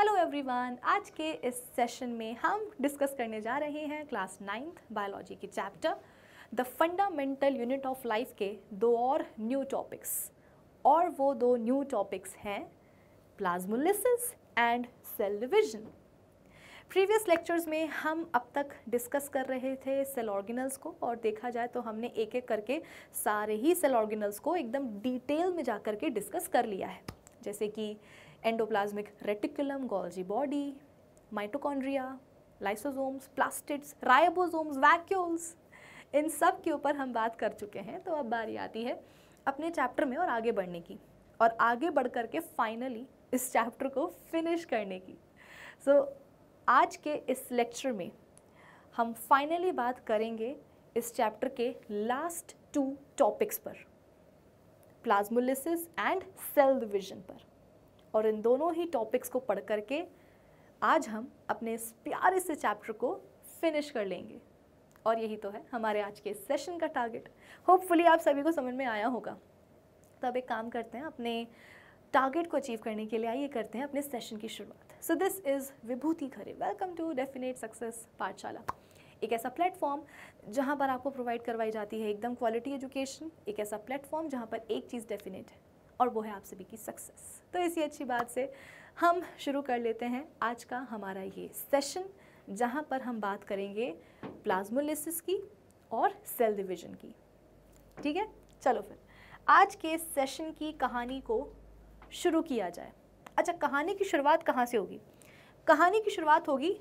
Hello everyone आज के इस सेशन में हम डिस्कस करने जा रहे हैं क्लास नाइन्थ बायोलॉजी के chapter the fundamental unit of life के दो और न्यू टॉपिक्स और वो दो न्यू टॉपिक्स हैं plasmolysis and cell division previous lectures में हम अब तक डिस्कस कर रहे थे सेल ऑर्गेनल्स को और देखा जाए तो हमने एक एक करके सारे ही सेल ऑर्गेनल्स को एकदम डिटेल में जा कर के डिस्कस कर लिया है जैसे कि endoplasmic reticulum Golgi body mitochondria lysosomes plastids ribosomes, vacuoles इन सब के ऊपर हम बात कर चुके हैं तो अब बारी आती है अपने चैप्टर में और आगे बढ़ने की और आगे बढ़ कर के फाइनली इस चैप्टर को फिनिश करने की सो so, आज के इस लेक्चर में हम फाइनली बात करेंगे इस चैप्टर के लास्ट टू टॉपिक्स पर प्लाज्मोलिसिस एंड सेल डिविजन पर और इन दोनों ही टॉपिक्स को पढ़ करके आज हम अपने इस प्यारे से चैप्टर को फिनिश कर लेंगे और यही तो है हमारे आज के सेशन का टारगेट होपफुली आप सभी को समझ में आया होगा तो अब एक काम करते हैं अपने टारगेट को अचीव करने के लिए आइए करते हैं अपने सेशन की शुरुआत so this is Vibhuti Khare welcome to definite success Pathshala एक ऐसा प्लेटफॉर्म जहाँ पर आपको प्रोवाइड करवाई जाती है एकदम क्वालिटी एजुकेशन एक ऐसा प्लेटफॉर्म जहाँ पर एक चीज़ डेफिनेट है और वो है आप सभी की सक्सेस तो इसी अच्छी बात से हम शुरू कर लेते हैं आज का हमारा ये सेशन जहाँ पर हम बात करेंगे प्लाज्मोलिसिस की और सेल डिवीजन की ठीक है चलो फिर आज के सेशन की कहानी को शुरू किया जाए अच्छा कहानी की शुरुआत कहाँ से होगी कहानी की शुरुआत होगी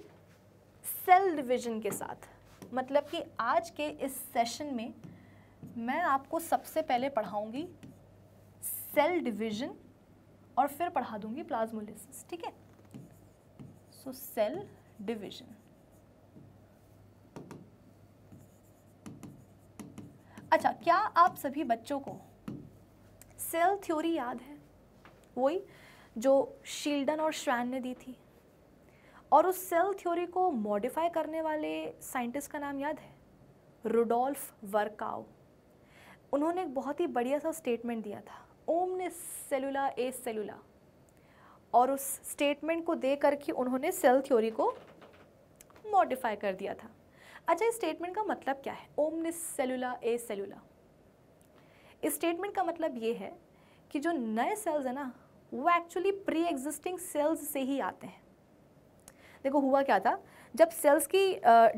सेल डिवीजन के साथ मतलब कि आज के इस सेशन में मैं आपको सबसे पहले पढ़ाऊंगी सेल डिवीजन और फिर पढ़ा दूंगी प्लाज्मोलिसिस ठीक है सो सेल डिवीजन अच्छा क्या आप सभी बच्चों को सेल थ्योरी याद है वही जो शील्डन और श्रैन ने दी थी और उस सेल थ्योरी को मॉडिफाई करने वाले साइंटिस्ट का नाम याद है रुडोल्फ वर्काओ उन्होंने एक बहुत ही बढ़िया सा स्टेटमेंट दिया था ओमनिस सेलुला ए सेलुला और उस स्टेटमेंट को दे करके उन्होंने सेल थ्योरी को मॉडिफाई कर दिया था अच्छा इस स्टेटमेंट का मतलब क्या है ओमनिस सेलुला ए सेलुला इस स्टेटमेंट का मतलब ये है कि जो नए सेल्स हैं ना वो एक्चुअली प्री एग्जिस्टिंग सेल्स से ही आते हैं देखो हुआ क्या था जब सेल्स की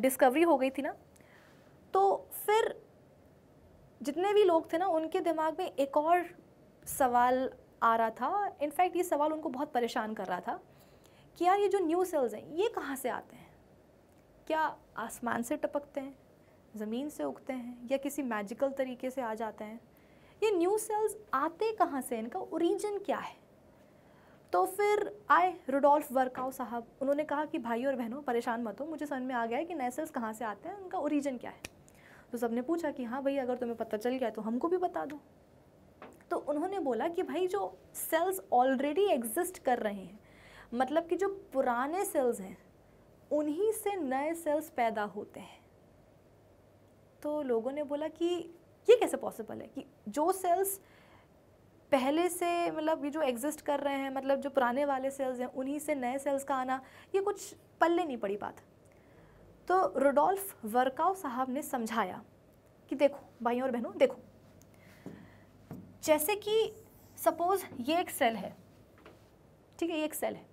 डिस्कवरी हो गई थी ना तो फिर जितने भी लोग थे ना उनके दिमाग में एक और सवाल आ रहा था इनफैक्ट ये सवाल उनको बहुत परेशान कर रहा था कि यार ये जो न्यू सेल्स हैं ये कहाँ से आते हैं क्या आसमान से टपकते हैं ज़मीन से उगते हैं या किसी मैजिकल तरीके से आ जाते हैं ये न्यू सेल्स आते कहाँ से इनका ओरिजिन क्या है तो फिर आए रुडोल्फ वर्काओ साहब उन्होंने कहा कि भाई और बहनों परेशान मत हो मुझे समझ में आ गया है कि नए सेल्स कहाँ से आते हैं उनका ओरिजिन क्या है तो सबने पूछा कि हाँ भाई अगर तुम्हें पता चल गया तो हमको भी बता दो तो उन्होंने बोला कि भाई जो सेल्स ऑलरेडी एग्जिस्ट कर रहे हैं मतलब कि जो पुराने सेल्स हैं उन्हीं से नए सेल्स पैदा होते हैं तो लोगों ने बोला कि ये कैसे पॉसिबल है कि जो सेल्स पहले से मतलब ये जो एग्जिस्ट कर रहे हैं मतलब जो पुराने वाले सेल्स हैं उन्हीं से नए सेल्स का आना ये कुछ पल्ले नहीं पड़ी बात तो रोडोल्फ वर्काओ साहब ने समझाया कि देखो भाइयों और बहनों देखो जैसे कि सपोज ये एक सेल है ठीक है ये एक सेल है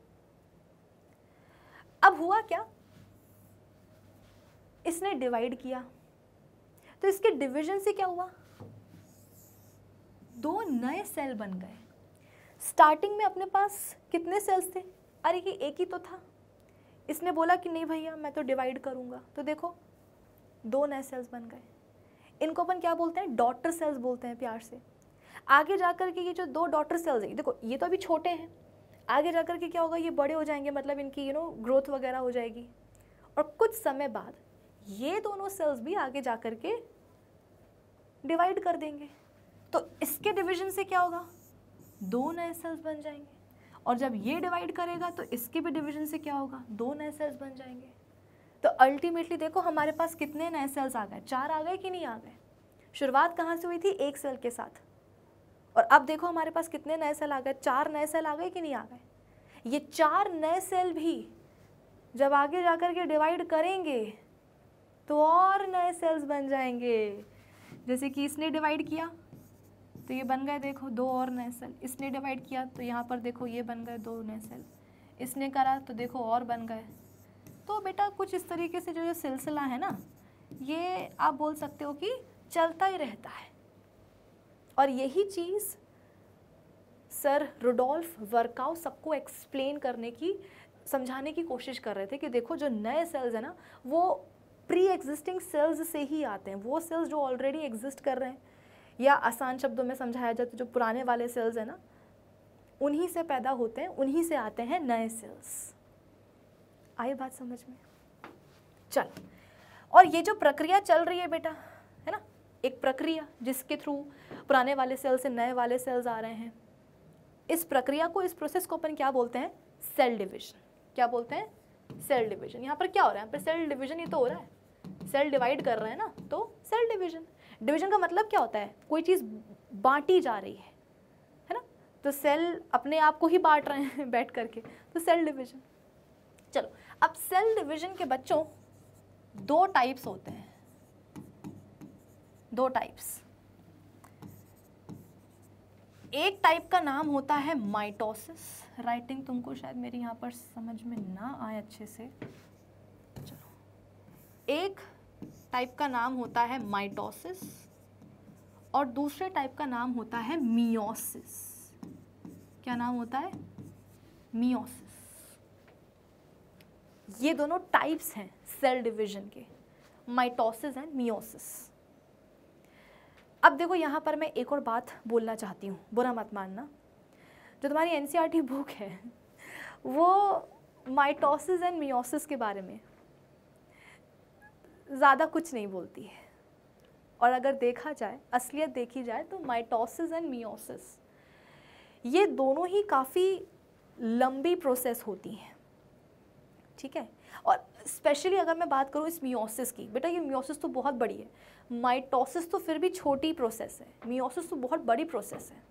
अब हुआ क्या इसने डिवाइड किया तो इसके डिवीजन से क्या हुआ दो नए सेल बन गए स्टार्टिंग में अपने पास कितने सेल्स थे अरे ये एक ही तो था इसने बोला कि नहीं भैया मैं तो डिवाइड करूँगा तो देखो दो नए सेल्स बन गए इनको अपन क्या बोलते हैं डॉटर सेल्स बोलते हैं प्यार से आगे जा कर के ये जो दो डॉटर सेल्स हैं देखो ये तो अभी छोटे हैं आगे जा कर के क्या होगा ये बड़े हो जाएंगे मतलब इनकी यू नो ग्रोथ वगैरह हो जाएगी और कुछ समय बाद ये दोनों सेल्स भी आगे जा कर के डिवाइड कर देंगे तो इसके डिविज़न से क्या होगा दो नए सेल्स बन जाएंगे और जब ये डिवाइड करेगा तो इसके भी डिवीजन से क्या होगा दो नए सेल्स बन जाएंगे तो अल्टीमेटली देखो हमारे पास कितने नए सेल्स आ गए चार आ गए कि नहीं आ गए शुरुआत कहाँ से हुई थी एक सेल के साथ और अब देखो हमारे पास कितने नए सेल आ गए चार नए सेल आ गए कि नहीं आ गए ये चार नए सेल भी जब आगे जा कर के डिवाइड करेंगे तो और नए सेल्स बन जाएंगे जैसे कि इसने डिवाइड किया तो ये बन गए देखो दो और नए सेल इसने डिवाइड किया तो यहाँ पर देखो ये बन गए दो नए सेल इसने करा तो देखो और बन गए तो बेटा कुछ इस तरीके से जो जो सिलसिला है ना ये आप बोल सकते हो कि चलता ही रहता है और यही चीज़ सर रुडोल्फ वर्काउ सबको एक्सप्लेन करने की समझाने की कोशिश कर रहे थे कि देखो जो नए सेल्स हैं ना वो प्री एग्जिस्टिंग सेल्स से ही आते हैं वो सेल्स जो ऑलरेडी एग्जिस्ट कर रहे हैं या आसान शब्दों में समझाया जाता तो है जो पुराने वाले सेल्स हैं ना उन्हीं से पैदा होते हैं उन्हीं से आते हैं नए सेल्स आई बात समझ में चल और ये जो प्रक्रिया चल रही है बेटा है ना एक प्रक्रिया जिसके थ्रू पुराने वाले सेल से नए वाले सेल्स आ रहे हैं इस प्रक्रिया को इस प्रोसेस को अपन क्या बोलते हैं सेल डिविजन क्या बोलते हैं सेल डिविजन यहाँ पर क्या हो रहा है यहाँ पर सेल डिविजन ये तो हो रहा है सेल डिवाइड कर रहे हैं ना तो सेल डिविज़न डिविज़न का मतलब क्या होता है कोई चीज़ बांटी जा रही है है ना तो सेल अपने आप को ही बांट रहे हैं बैठ करके तो सेल डिविज़न चलो अब सेल डिविजन के बच्चों दो टाइप्स होते हैं दो टाइप्स एक टाइप का नाम होता है माइटोसिस राइटिंग तुमको शायद मेरी यहाँ पर समझ में ना आए अच्छे से चलो एक टाइप का नाम होता है माइटोसिस और दूसरे टाइप का नाम होता है मियोसिस क्या नाम होता है मियोसिस ये दोनों टाइप्स हैं सेल डिवीजन के माइटोसिस एंड मियोसिस अब देखो यहाँ पर मैं एक और बात बोलना चाहती हूँ बुरा मत मानना जो तुम्हारी एन बुक e है वो माइटोसिस एंड मियोसिस के बारे में ज़्यादा कुछ नहीं बोलती है और अगर देखा जाए असलियत देखी जाए तो माइटोसिस एंड मियोसिस ये दोनों ही काफ़ी लंबी प्रोसेस होती हैं ठीक है और स्पेशली अगर मैं बात करूँ इस मियोसिस की बेटा ये मियोसिस तो बहुत बड़ी है माइटोसिस तो फिर भी छोटी प्रोसेस है मियोसिस तो बहुत बड़ी प्रोसेस है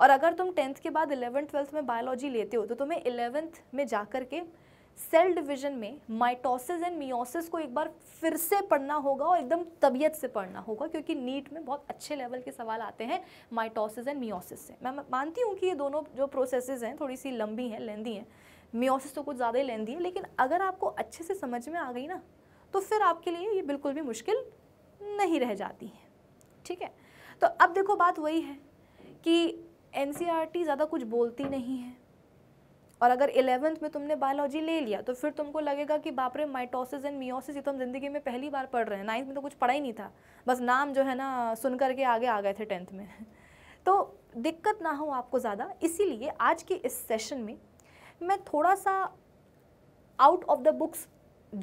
और अगर तुम टेंथ के बाद इलेवन ट्वेल्थ में बायोलॉजी लेते हो तो तुम्हें इलेवेंथ में जा कर के सेल डिवीजन में माइटोसिस एंड मियोसिस को एक बार फिर से पढ़ना होगा और एकदम तबीयत से पढ़ना होगा क्योंकि नीट में बहुत अच्छे लेवल के सवाल आते हैं माइटोसिस एंड मियोसिस से मैं मानती हूँ कि ये दोनों जो प्रोसेसेस हैं थोड़ी सी लंबी हैं लेंदी हैं मियोसिस तो कुछ ज़्यादा ही लेंदी है लेकिन अगर आपको अच्छे से समझ में आ गई ना तो फिर आपके लिए ये बिल्कुल भी मुश्किल नहीं रह जाती है ठीक है तो अब देखो बात वही है कि एन e ज़्यादा कुछ बोलती नहीं है और अगर एलेवंथ में तुमने बायोलॉजी ले लिया तो फिर तुमको लगेगा कि बापरे माइटोसिस एंड मियोसिस ये तो हम ज़िंदगी में पहली बार पढ़ रहे हैं नाइन्थ में तो कुछ पढ़ा ही नहीं था बस नाम जो है ना सुन करके आगे आ गए थे टेंथ में तो दिक्कत ना हो आपको ज़्यादा इसीलिए आज के इस सेशन में मैं थोड़ा सा आउट ऑफ द बुक्स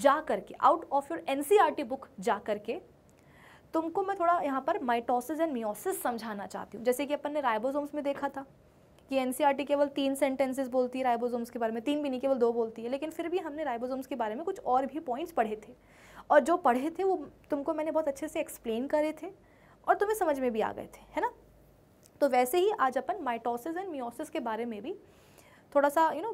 जा करके आउट ऑफ योर एन बुक जा करके तुमको मैं थोड़ा यहाँ पर माइटोसिस एंड मियोसिस समझाना चाहती हूँ जैसे कि अपन ने राइबोसोम्स में देखा था कि एन e केवल तीन सेंटेंसेस बोलती है राइबोसोम्स के बारे में तीन भी नहीं केवल दो बोलती है लेकिन फिर भी हमने राइबोसोम्स के बारे में कुछ और भी पॉइंट्स पढ़े थे और जो पढ़े थे वो तुमको मैंने बहुत अच्छे से एक्सप्लेन करे थे और तुम्हें समझ में भी आ गए थे है ना तो वैसे ही आज अपन माइटोसिस एंड मियोसिस के बारे में भी थोड़ा सा यू नो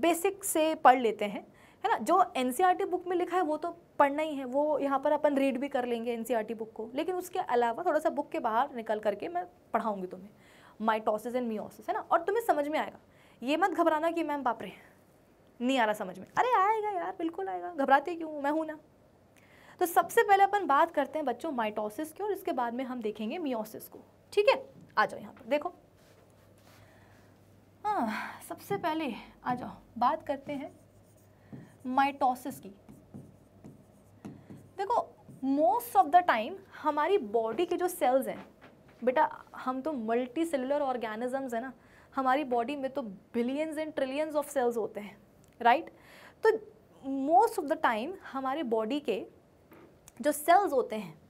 बेसिक से पढ़ लेते हैं है ना जो एन बुक e में लिखा है वो तो पढ़ना ही है वो यहाँ पर अपन रीड भी कर लेंगे एन बुक e को लेकिन उसके अलावा थोड़ा सा बुक के बाहर निकल करके मैं पढ़ाऊँगी तुम्हें माइटोसिस एंड मियोसिस है ना और तुम्हें समझ में आएगा ये मत घबराना कि मैम बापरे नहीं आ रहा समझ में अरे आएगा यार बिल्कुल आएगा घबराते क्यों मैं हूँ ना तो सबसे पहले अपन बात करते हैं बच्चों माइटोसिस की और इसके बाद में हम देखेंगे मियोसिस को ठीक है आ जाओ यहाँ पर देखो हाँ सबसे पहले आ जाओ बात करते हैं माइटोसिस की देखो मोस्ट ऑफ द टाइम हमारी बॉडी के जो सेल्स हैं बेटा हम तो मल्टी सेलुलर ऑर्गेनिजम्स हैं ना हमारी बॉडी में तो billions and trillions of cells होते हैं राइट तो मोस्ट ऑफ द टाइम हमारे बॉडी के जो सेल्स होते हैं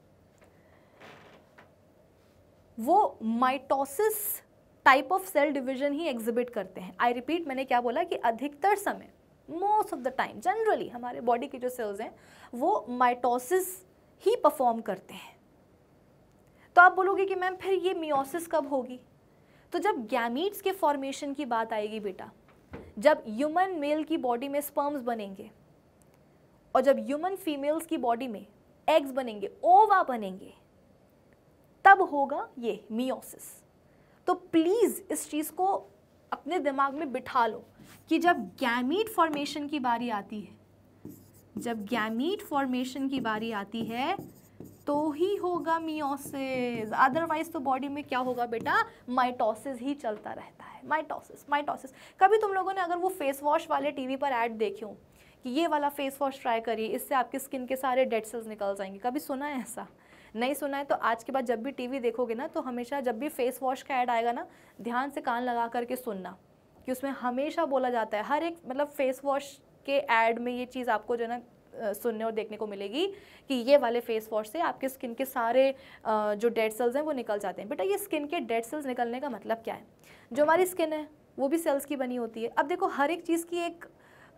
वो mitosis type of cell division ही एग्जिबिट करते हैं आई रिपीट मैंने क्या बोला कि अधिकतर समय most of the time generally हमारे बॉडी के जो सेल्स हैं वो माइटोसिस ही परफॉर्म करते हैं तो आप बोलोगे कि मैम फिर ये मियोसिस कब होगी तो जब गैमीट्स के फॉर्मेशन की बात आएगी बेटा जब ह्यूमन मेल की बॉडी में स्पर्म्स बनेंगे और जब ह्यूमन फीमेल्स की बॉडी में एग्स बनेंगे ओवा बनेंगे तब होगा ये मियोसिस तो प्लीज़ इस चीज़ को अपने दिमाग में बिठा लो कि जब गैमीट फॉर्मेशन की बारी आती है जब गैमीट फॉर्मेशन की बारी आती है तो ही होगा मियोसिस अदरवाइज तो बॉडी में क्या होगा बेटा माइटोसिस ही चलता रहता है माइटोसिस माइटोसिस कभी तुम लोगों ने अगर वो फेस वॉश वाले टीवी पर ऐड देखे हो कि ये वाला फेस वॉश ट्राई करिए इससे आपकी स्किन के सारे डेड सेल्स निकल जाएंगे कभी सुना है ऐसा नहीं सुना है तो आज के बाद जब भी टीवी देखोगे ना तो हमेशा जब भी फेस वॉश का ऐड आएगा ना ध्यान से कान लगा करके सुनना कि उसमें हमेशा बोला जाता है हर एक मतलब फेस वॉश के ऐड में ये चीज़ आपको जो है ना सुनने और देखने को मिलेगी कि ये वाले फेस वॉश से आपके स्किन के सारे जो डेड सेल्स हैं वो निकल जाते हैं बेटा ये स्किन के डेड सेल्स निकलने का मतलब क्या है जो हमारी स्किन है वो भी सेल्स की बनी होती है अब देखो हर एक चीज़ की एक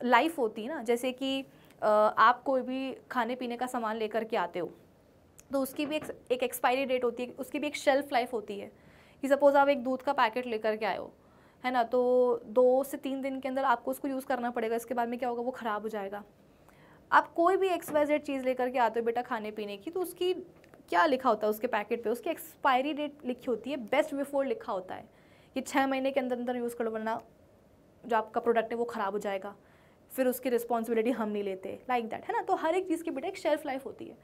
लाइफ होती है ना जैसे कि आप कोई भी खाने पीने का सामान लेकर के आते हो तो उसकी भी एक एक्सपायरी डेट होती है उसकी भी एक शेल्फ लाइफ होती है कि सपोज़ आप एक दूध का पैकेट लेकर के आए हो है ना तो दो से तीन दिन के अंदर आपको उसको यूज़ करना पड़ेगा इसके बाद में क्या होगा वो ख़राब हो जाएगा आप कोई भी एक्स वाई चीज़ लेकर के आते हो बेटा खाने पीने की तो उसकी क्या लिखा होता है उसके पैकेट पे उसकी एक्सपायरी डेट लिखी होती है बेस्ट बिफोर लिखा होता है कि छः महीने के अंदर अंदर यूज़ करो वरना जो आपका प्रोडक्ट है वो ख़राब हो जाएगा फिर उसकी रिस्पॉन्सिबिलिटी हम नहीं लेते लाइक like दैट है ना तो हर एक चीज़ की बेटा एक शेल्फ लाइफ होती है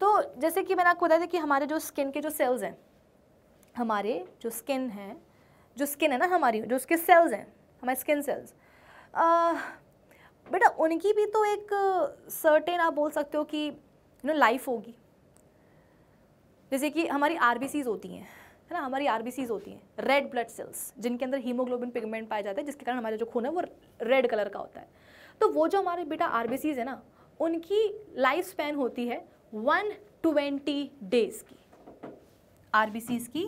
तो जैसे कि मैंने आपको बताया था कि हमारे जो स्किन के जो सेल्स हैं हमारे जो स्किन हैं जो स्किन है ना हमारी जो उसके सेल्स हैं हमारे स्किन सेल्स बेटा उनकी भी तो एक सर्टेन आप बोल सकते हो कि यू नो लाइफ होगी जैसे कि हमारी आर होती हैं है ना हमारी आर होती हैं रेड ब्लड सेल्स जिनके अंदर हीमोग्लोबिन पिगमेंट पाया जाता है जिसके कारण हमारा जो खून है वो रेड कलर का होता है तो वो जो हमारे बेटा आर है ना उनकी लाइफ स्पैन होती है 120 डेज की आरबीसी की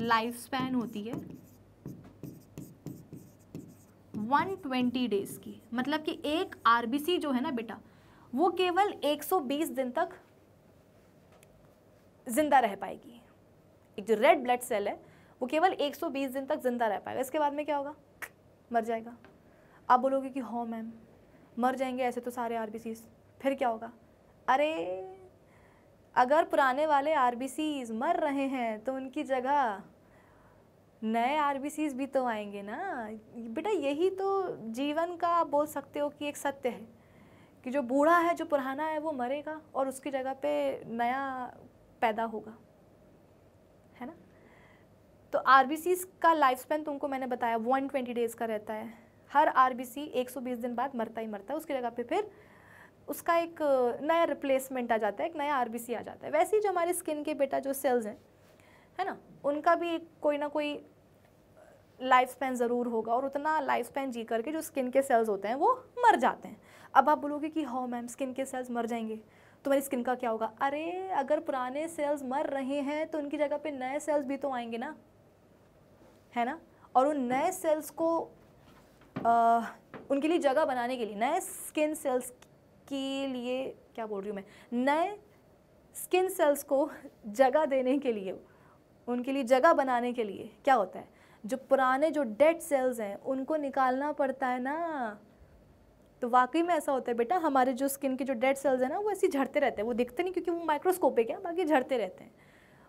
लाइफ स्पैन होती है 120 डेज की मतलब कि एक आरबीसी जो है ना बेटा वो केवल 120 दिन तक जिंदा रह पाएगी एक जो रेड ब्लड सेल है वो केवल 120 दिन तक जिंदा रह पाएगा इसके बाद में क्या होगा मर जाएगा आप बोलोगे कि हो हाँ, मैम मर जाएंगे ऐसे तो सारे आरबीसी फिर क्या होगा अरे अगर पुराने वाले आर मर रहे हैं तो उनकी जगह नए आर भी तो आएंगे ना बेटा यही तो जीवन का आप बोल सकते हो कि एक सत्य है कि जो बूढ़ा है जो पुराना है वो मरेगा और उसकी जगह पे नया पैदा होगा है ना तो आर का लाइफ स्पेन तुमको मैंने बताया 120 डेज़ का रहता है हर आर 120 दिन बाद मरता ही मरता है उसकी जगह पे फिर उसका एक नया रिप्लेसमेंट आ जाता है एक नया आर आ जाता है वैसे ही जो हमारे स्किन के बेटा जो सेल्स हैं है ना उनका भी कोई ना कोई लाइफ स्पैन ज़रूर होगा और उतना लाइफ स्पैन जी करके जो स्किन के सेल्स होते हैं वो मर जाते हैं अब आप बोलोगे कि हाँ मैम स्किन के सेल्स मर जाएंगे तो मेरी स्किन का क्या होगा अरे अगर पुराने सेल्स मर रहे हैं तो उनकी जगह पे नए सेल्स भी तो आएंगे ना है ना और उन नए सेल्स को आ, उनके लिए जगह बनाने के लिए नए स्किन सेल्स के लिए क्या बोल रही हूँ मैं नए स्किन सेल्स को जगह देने के लिए उनके लिए जगह बनाने के लिए क्या होता है जो पुराने जो डेड सेल्स हैं उनको निकालना पड़ता है ना तो वाकई में ऐसा होता है बेटा हमारे जो स्किन के जो डेड सेल्स हैं ना वो ऐसे झड़ते रहते हैं वो दिखते नहीं क्योंकि वो माइक्रोस्कोपिक है बाकी झड़ते रहते हैं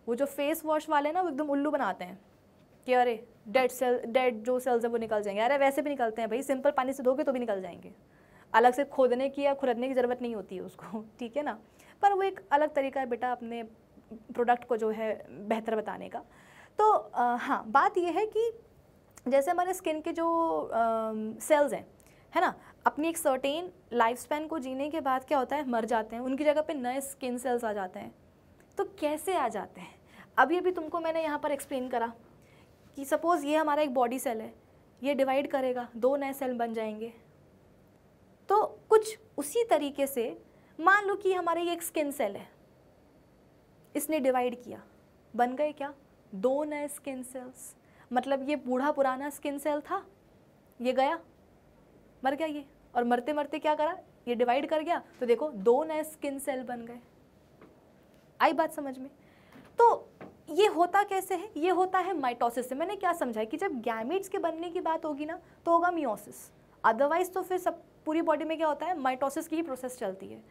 वो जो फेस वॉश वाले ना वो एकदम उल्लू बनाते हैं कि अरे डेड सेल डेड जो सेल्स हैं वो निकल जाएंगे अरे वैसे भी निकलते हैं भाई सिंपल पानी से धोगे तो भी निकल जाएंगे अलग से खोदने की या खुरदने की ज़रूरत नहीं होती है उसको ठीक है ना पर वो एक अलग तरीका है बेटा अपने प्रोडक्ट को जो है बेहतर बताने का तो आ, हाँ बात यह है कि जैसे हमारे स्किन के जो सेल्स हैं है ना अपनी एक सर्टेन लाइफ स्पैन को जीने के बाद क्या होता है मर जाते हैं उनकी जगह पे नए स्किन सेल्स आ जाते हैं तो कैसे आ जाते हैं अभी अभी तुमको मैंने यहाँ पर एक्सप्लेन करा कि सपोज़ ये हमारा एक बॉडी सेल है ये डिवाइड करेगा दो नए सेल बन जाएंगे तो कुछ उसी तरीके से मान लो कि हमारे ये एक स्किन सेल है इसने डिवाइड किया बन गए क्या दो नए स्किन सेल्स मतलब ये बूढ़ा पुराना स्किन सेल था ये गया मर गया ये और मरते मरते क्या करा ये डिवाइड कर गया तो देखो दो नए स्किन सेल बन गए आई बात समझ में तो ये होता कैसे है ये होता है माइटोसिस से मैंने क्या समझा कि जब गैमिट्स के बनने की बात होगी ना तो होगा मियोसिस अदरवाइज तो फिर सब पूरी बॉडी में क्या होता है माइटोसिस की ही प्रोसेस चलती है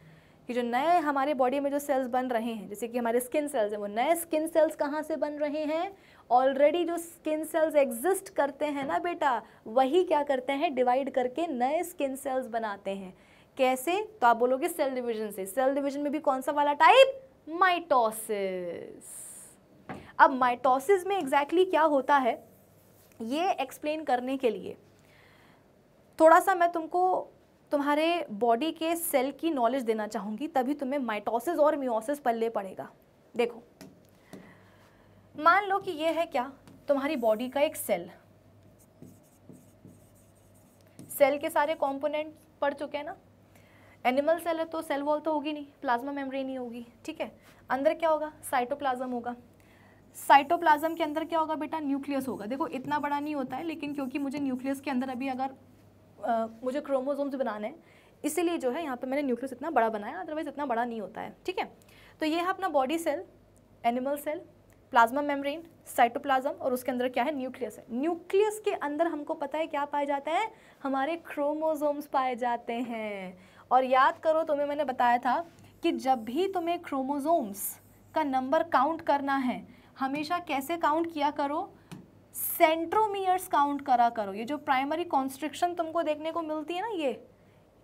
कि जो नए हमारे बॉडी में जो सेल्स बन रहे हैं जैसे कि हमारे स्किन सेल्स हैं वो नए स्किन सेल्स कहाँ से बन रहे हैं ऑलरेडी जो स्किन सेल्स एग्जिस्ट करते हैं ना बेटा वही क्या करते हैं डिवाइड करके नए स्किन सेल्स बनाते हैं कैसे तो आप बोलोगे सेल डिवीजन से सेल डिवीजन में भी कौन सा वाला टाइप माइटोसिस अब माइटोसिस में एग्जैक्टली exactly क्या होता है ये एक्सप्लेन करने के लिए थोड़ा सा मैं तुमको तुम्हारे बॉडी के सेल की नॉलेज देना चाहूंगी तभी तुम्हें माइटोसिस और मियोसिस पल्ले पड़ेगा देखो मान लो कि ये है क्या तुम्हारी बॉडी का एक सेल सेल के सारे कंपोनेंट पड़ चुके हैं ना एनिमल सेल है तो सेल वॉल तो होगी नहीं प्लाज्मा मेम्ब्रेन ही होगी ठीक है अंदर क्या होगा साइटोप्लाज्म होगा साइटोप्लाज्म के अंदर क्या होगा बेटा न्यूक्लियस होगा देखो इतना बड़ा नहीं होता है लेकिन क्योंकि मुझे न्यूक्लियस के अंदर अभी अगर मुझे क्रोमोजोम्स बनाने हैं इसीलिए जो है यहाँ पे मैंने न्यूक्लियस इतना बड़ा बनाया अदरवाइज इतना बड़ा नहीं होता है ठीक है तो ये है अपना body cell animal cell plasma membrane cytoplasm और उसके अंदर क्या है न्यूक्लियस है न्यूक्लियस के अंदर हमको पता है क्या पाए जाते हैं हमारे क्रोमोजोम्स पाए जाते हैं और याद करो तुम्हें मैंने बताया था कि जब भी तुम्हें क्रोमोजोम्स का नंबर काउंट करना है हमेशा कैसे काउंट किया करो सेंट्रोमियर्स काउंट करा करो ये जो प्राइमरी कॉन्स्ट्रिक्शन तुमको देखने को मिलती है ना ये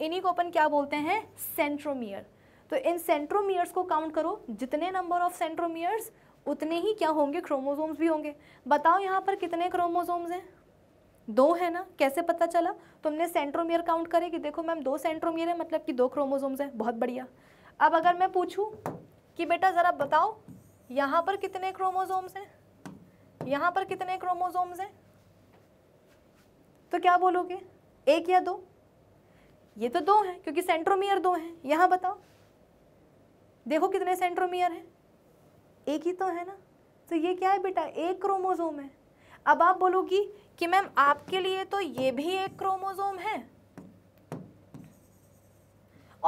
इन्हीं को अपन क्या बोलते हैं सेंट्रोमियर तो इन सेंट्रोमियर्स को काउंट करो जितने नंबर ऑफ सेंट्रोमियर्स उतने ही क्या होंगे क्रोमोजोम्स भी होंगे बताओ यहाँ पर कितने क्रोमोजोम्स हैं दो है ना कैसे पता चला तुमने सेंट्रोमियर काउंट करे कि देखो मैम दो सेंट्रोमियर है मतलब कि दो क्रोमोजोम्स हैं बहुत बढ़िया अब अगर मैं पूछूँ कि बेटा ज़रा बताओ यहाँ पर कितने क्रोमोजोम्स हैं यहां पर कितने क्रोमोजोम हैं तो क्या बोलोगे एक या दो ये तो दो हैं क्योंकि सेंट्रोमियर दो हैं यहां बताओ देखो कितने सेंट्रोमियर हैं एक ही तो है ना तो ये क्या है बेटा एक क्रोमोजोम है अब आप बोलोगी कि मैम आपके लिए तो ये भी एक क्रोमोजोम है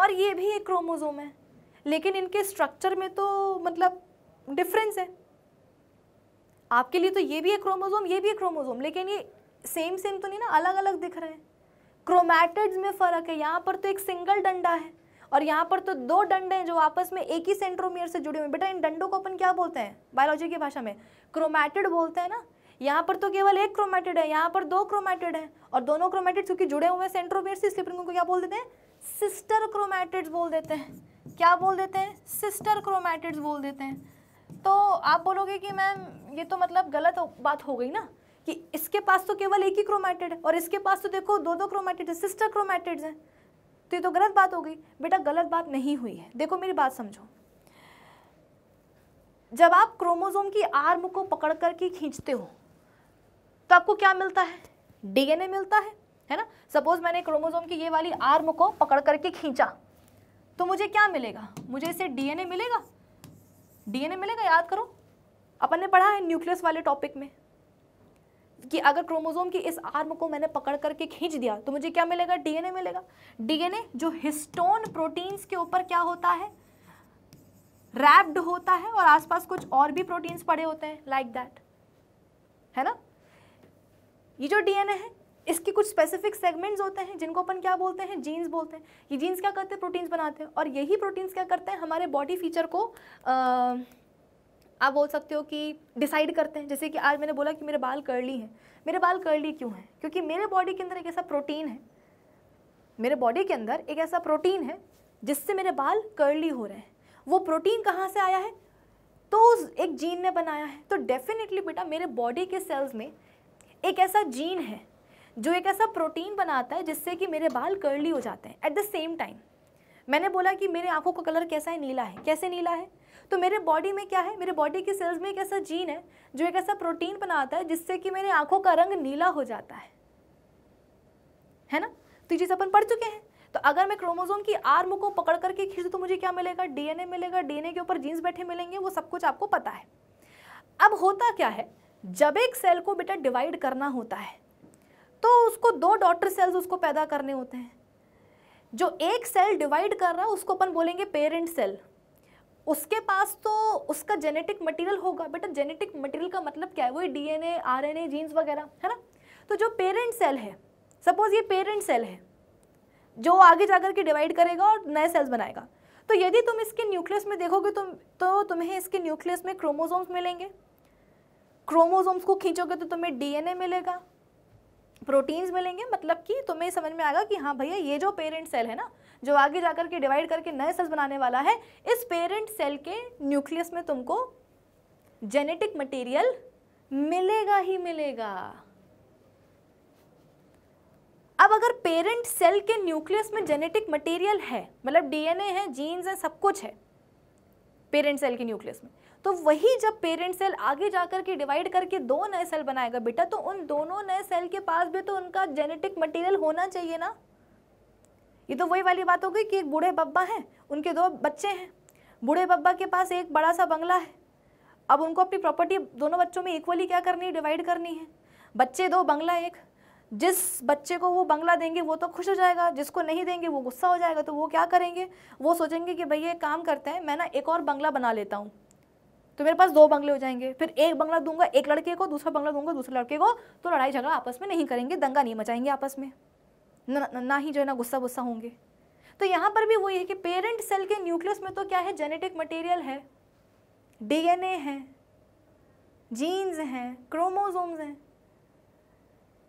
और ये भी एक क्रोमोजोम है लेकिन इनके स्ट्रक्चर में तो मतलब डिफरेंस है आपके लिए तो ये भी है क्रोमोजोम ये भी है क्रोमोजोम लेकिन ये सेम सेम तो नहीं ना अलग अलग दिख रहे हैं क्रोमैटिड्स में फ़र्क है यहाँ पर तो एक सिंगल डंडा है और यहाँ पर तो दो डंडे हैं जो आपस में एक ही सेंट्रोमियर से जुड़े हुए हैं बेटा इन डंडों को अपन क्या बोलते हैं बायोलॉजी की भाषा में क्रोमैटिड बोलते हैं ना यहाँ पर तो केवल एक क्रोमैटिड है यहाँ पर दो क्रोमैटिड हैं और दोनों क्रोमैटिड क्योंकि जुड़े हुए हैं सेंट्रोमियर से इसलिए उनको क्या बोल देते हैं सिस्टर क्रोमैटिड्स बोल देते हैं क्या बोल देते हैं सिस्टर क्रोमैटिड्स बोल देते हैं तो आप बोलोगे कि मैम ये तो मतलब गलत बात हो गई ना कि इसके पास तो केवल एक ही क्रोमैटिड है और इसके पास तो देखो दो दो क्रोमैटिड सिस्टर क्रोमैटिड्स हैं तो ये तो गलत बात हो गई बेटा गलत बात नहीं हुई है देखो मेरी बात समझो जब आप क्रोमोजोम की आर्म को पकड़ करके खींचते हो तो आपको क्या मिलता है डीएनए मिलता है है ना सपोज मैंने क्रोमोजोम की ये वाली आर्म को पकड़ करके खींचा तो मुझे क्या मिलेगा मुझे इसे डीएनए मिलेगा डीएनए मिलेगा याद करो अपन ने पढ़ा है न्यूक्लियस वाले टॉपिक में कि अगर क्रोमोसोम की इस आर्म को मैंने पकड़ करके खींच दिया तो मुझे क्या मिलेगा डीएनए मिलेगा डीएनए जो हिस्टोन प्रोटीन्स के ऊपर क्या होता है रैप्ड होता है और आसपास कुछ और भी प्रोटीन्स पड़े होते हैं लाइक like दैट है ना ये जो डीएनए है इसके कुछ स्पेसिफिक सेगमेंट्स होते हैं जिनको अपन क्या बोलते हैं जीन्स बोलते हैं ये जीन्स क्या करते हैं प्रोटीन्स बनाते हैं और यही प्रोटीन्स क्या करते हैं हमारे बॉडी फीचर को आ, आप बोल सकते हो कि डिसाइड करते हैं जैसे कि आज मैंने बोला कि मेरे बाल कर्ली हैं मेरे बाल कर्ली क्यों हैं क्योंकि मेरे बॉडी के अंदर एक ऐसा प्रोटीन है मेरे बॉडी के अंदर एक ऐसा प्रोटीन है जिससे मेरे बाल कर्ली हो रहे हैं वो प्रोटीन कहाँ से आया है तो एक जीन ने बनाया है तो डेफिनेटली बेटा मेरे बॉडी के सेल्स में एक ऐसा जीन है जो एक ऐसा प्रोटीन बनाता है जिससे कि मेरे बाल कर्ली हो जाते हैं एट द सेम टाइम मैंने बोला कि मेरे आंखों का कलर कैसा है नीला है कैसे नीला है तो मेरे बॉडी में क्या है मेरे बॉडी के सेल्स में एक ऐसा जीन है जो एक ऐसा प्रोटीन बनाता है जिससे कि मेरे आंखों का रंग नीला हो जाता है है ना तो ये चीज़ अपन पढ़ चुके हैं तो अगर मैं क्रोमोजोम की आर्म को पकड़ करके खींच तो मुझे क्या मिलेगा डीएनए मिलेगा डीएनए के ऊपर जीन्स बैठे मिलेंगे वो सब कुछ आपको पता है अब होता क्या है जब एक सेल को बेटा डिवाइड करना होता है तो उसको दो डॉटर सेल्स उसको पैदा करने होते हैं जो एक सेल डिवाइड कर रहा है उसको अपन बोलेंगे पेरेंट सेल उसके पास तो उसका जेनेटिक मटेरियल होगा बेटा जेनेटिक मटेरियल का मतलब क्या है वही डीएनए आरएनए जीन्स वगैरह है ना तो जो पेरेंट सेल है सपोज ये पेरेंट सेल है जो आगे जाकर के डिवाइड करेगा और नए सेल्स बनाएगा तो यदि तुम इसके न्यूक्लियस में देखोगे तुम तो तुम्हें इसके न्यूक्लियस में क्रोमोजोम्स मिलेंगे क्रोमोजोम्स को खींचोगे तो तुम्हें डीएनए मिलेगा प्रोटीन्स मिलेंगे मतलब कि तुम्हें समझ में आएगा कि हाँ भैया ये जो पेरेंट सेल है ना जो आगे जाकर के डिवाइड करके नए सेल्स बनाने वाला है इस पेरेंट सेल के न्यूक्लियस में तुमको जेनेटिक मटेरियल मिलेगा ही मिलेगा अब अगर पेरेंट सेल के न्यूक्लियस में जेनेटिक मटेरियल है मतलब डीएनए है जीन्स है सब कुछ है पेरेंट सेल के न्यूक्लियस में तो वही जब पेरेंट सेल आगे जा के डिवाइड करके दो नए सेल बनाएगा बेटा तो उन दोनों नए सेल के पास भी तो उनका जेनेटिक मटेरियल होना चाहिए ना ये तो वही वाली बात हो गई कि एक बूढ़े बब्बा हैं उनके दो बच्चे हैं बूढ़े बब्बा के पास एक बड़ा सा बंगला है अब उनको अपनी प्रॉपर्टी दोनों बच्चों में इक्वली क्या करनी है डिवाइड करनी है बच्चे दो बंगला एक जिस बच्चे को वो बंगला देंगे वो तो खुश हो जाएगा जिसको नहीं देंगे वो गुस्सा हो जाएगा तो वो क्या करेंगे वो सोचेंगे कि भैया एक काम करते हैं मैं ना एक और बंगला बना लेता हूँ तो मेरे पास दो बंगले हो जाएंगे फिर एक बंगला दूंगा एक लड़के को दूसरा बंगला दूंगा दूसरे लड़के को तो लड़ाई झगड़ा आपस में नहीं करेंगे दंगा नहीं मचाएंगे आपस में ना, ना ही जो है ना गुस्सा गुस्सा होंगे तो यहाँ पर भी वही है कि पेरेंट सेल के न्यूक्लियस में तो क्या है जेनेटिक मटेरियल है डीएनए है जीन्स हैं क्रोमोजोम्स हैं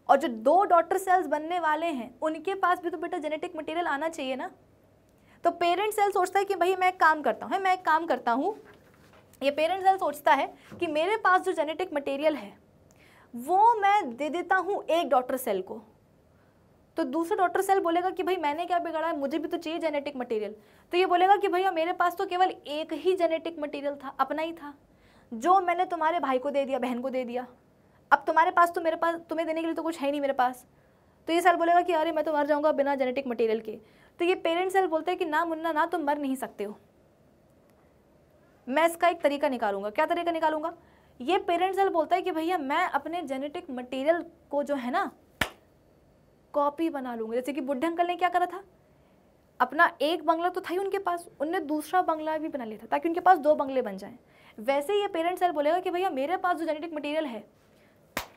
और जो दो डॉटर सेल्स बनने वाले हैं उनके पास भी तो बेटा जेनेटिक मटेरियल आना चाहिए ना तो पेरेंट सेल सोचता है कि भाई मैं एक काम करता हूँ मैं एक काम करता हूँ ये पेरेंट्स जल सोचता है कि मेरे पास जो जेनेटिक मटेरियल है वो मैं दे देता हूँ एक डॉटर सेल को तो दूसरा डॉटर सेल बोलेगा कि भाई मैंने क्या बिगाड़ा है मुझे भी तो चाहिए जेनेटिक मटेरियल तो ये बोलेगा कि भैया मेरे पास तो केवल एक ही जेनेटिक मटेरियल था अपना ही था जो मैंने तुम्हारे भाई को दे दिया बहन को दे दिया अब तुम्हारे पास तो मेरे पास तुम्हें देने के लिए तो कुछ है ही नहीं मेरे पास तो ये सेल बोलेगा कि अरे मैं तो मर जाऊँगा बिना जेनेटिक मटेरियल के तो ये पेरेंट सेल बोलते हैं कि ना मुन्ना ना तुम मर नहीं सकते हो मैं इसका एक तरीका निकालूंगा क्या तरीका निकालूंगा ये पेरेंट सेल बोलता है कि भैया मैं अपने जेनेटिक मटेरियल को जो है ना कॉपी बना लूँगा जैसे कि बुढ़े अंकल ने क्या करा था अपना एक बंगला तो था ही उनके पास उनने दूसरा बंगला भी बना लिया था ताकि उनके पास दो बंगले बन जाएं वैसे ये पेरेंट सेल बोलेगा कि भैया मेरे पास जो जेनेटिक मटेरियल है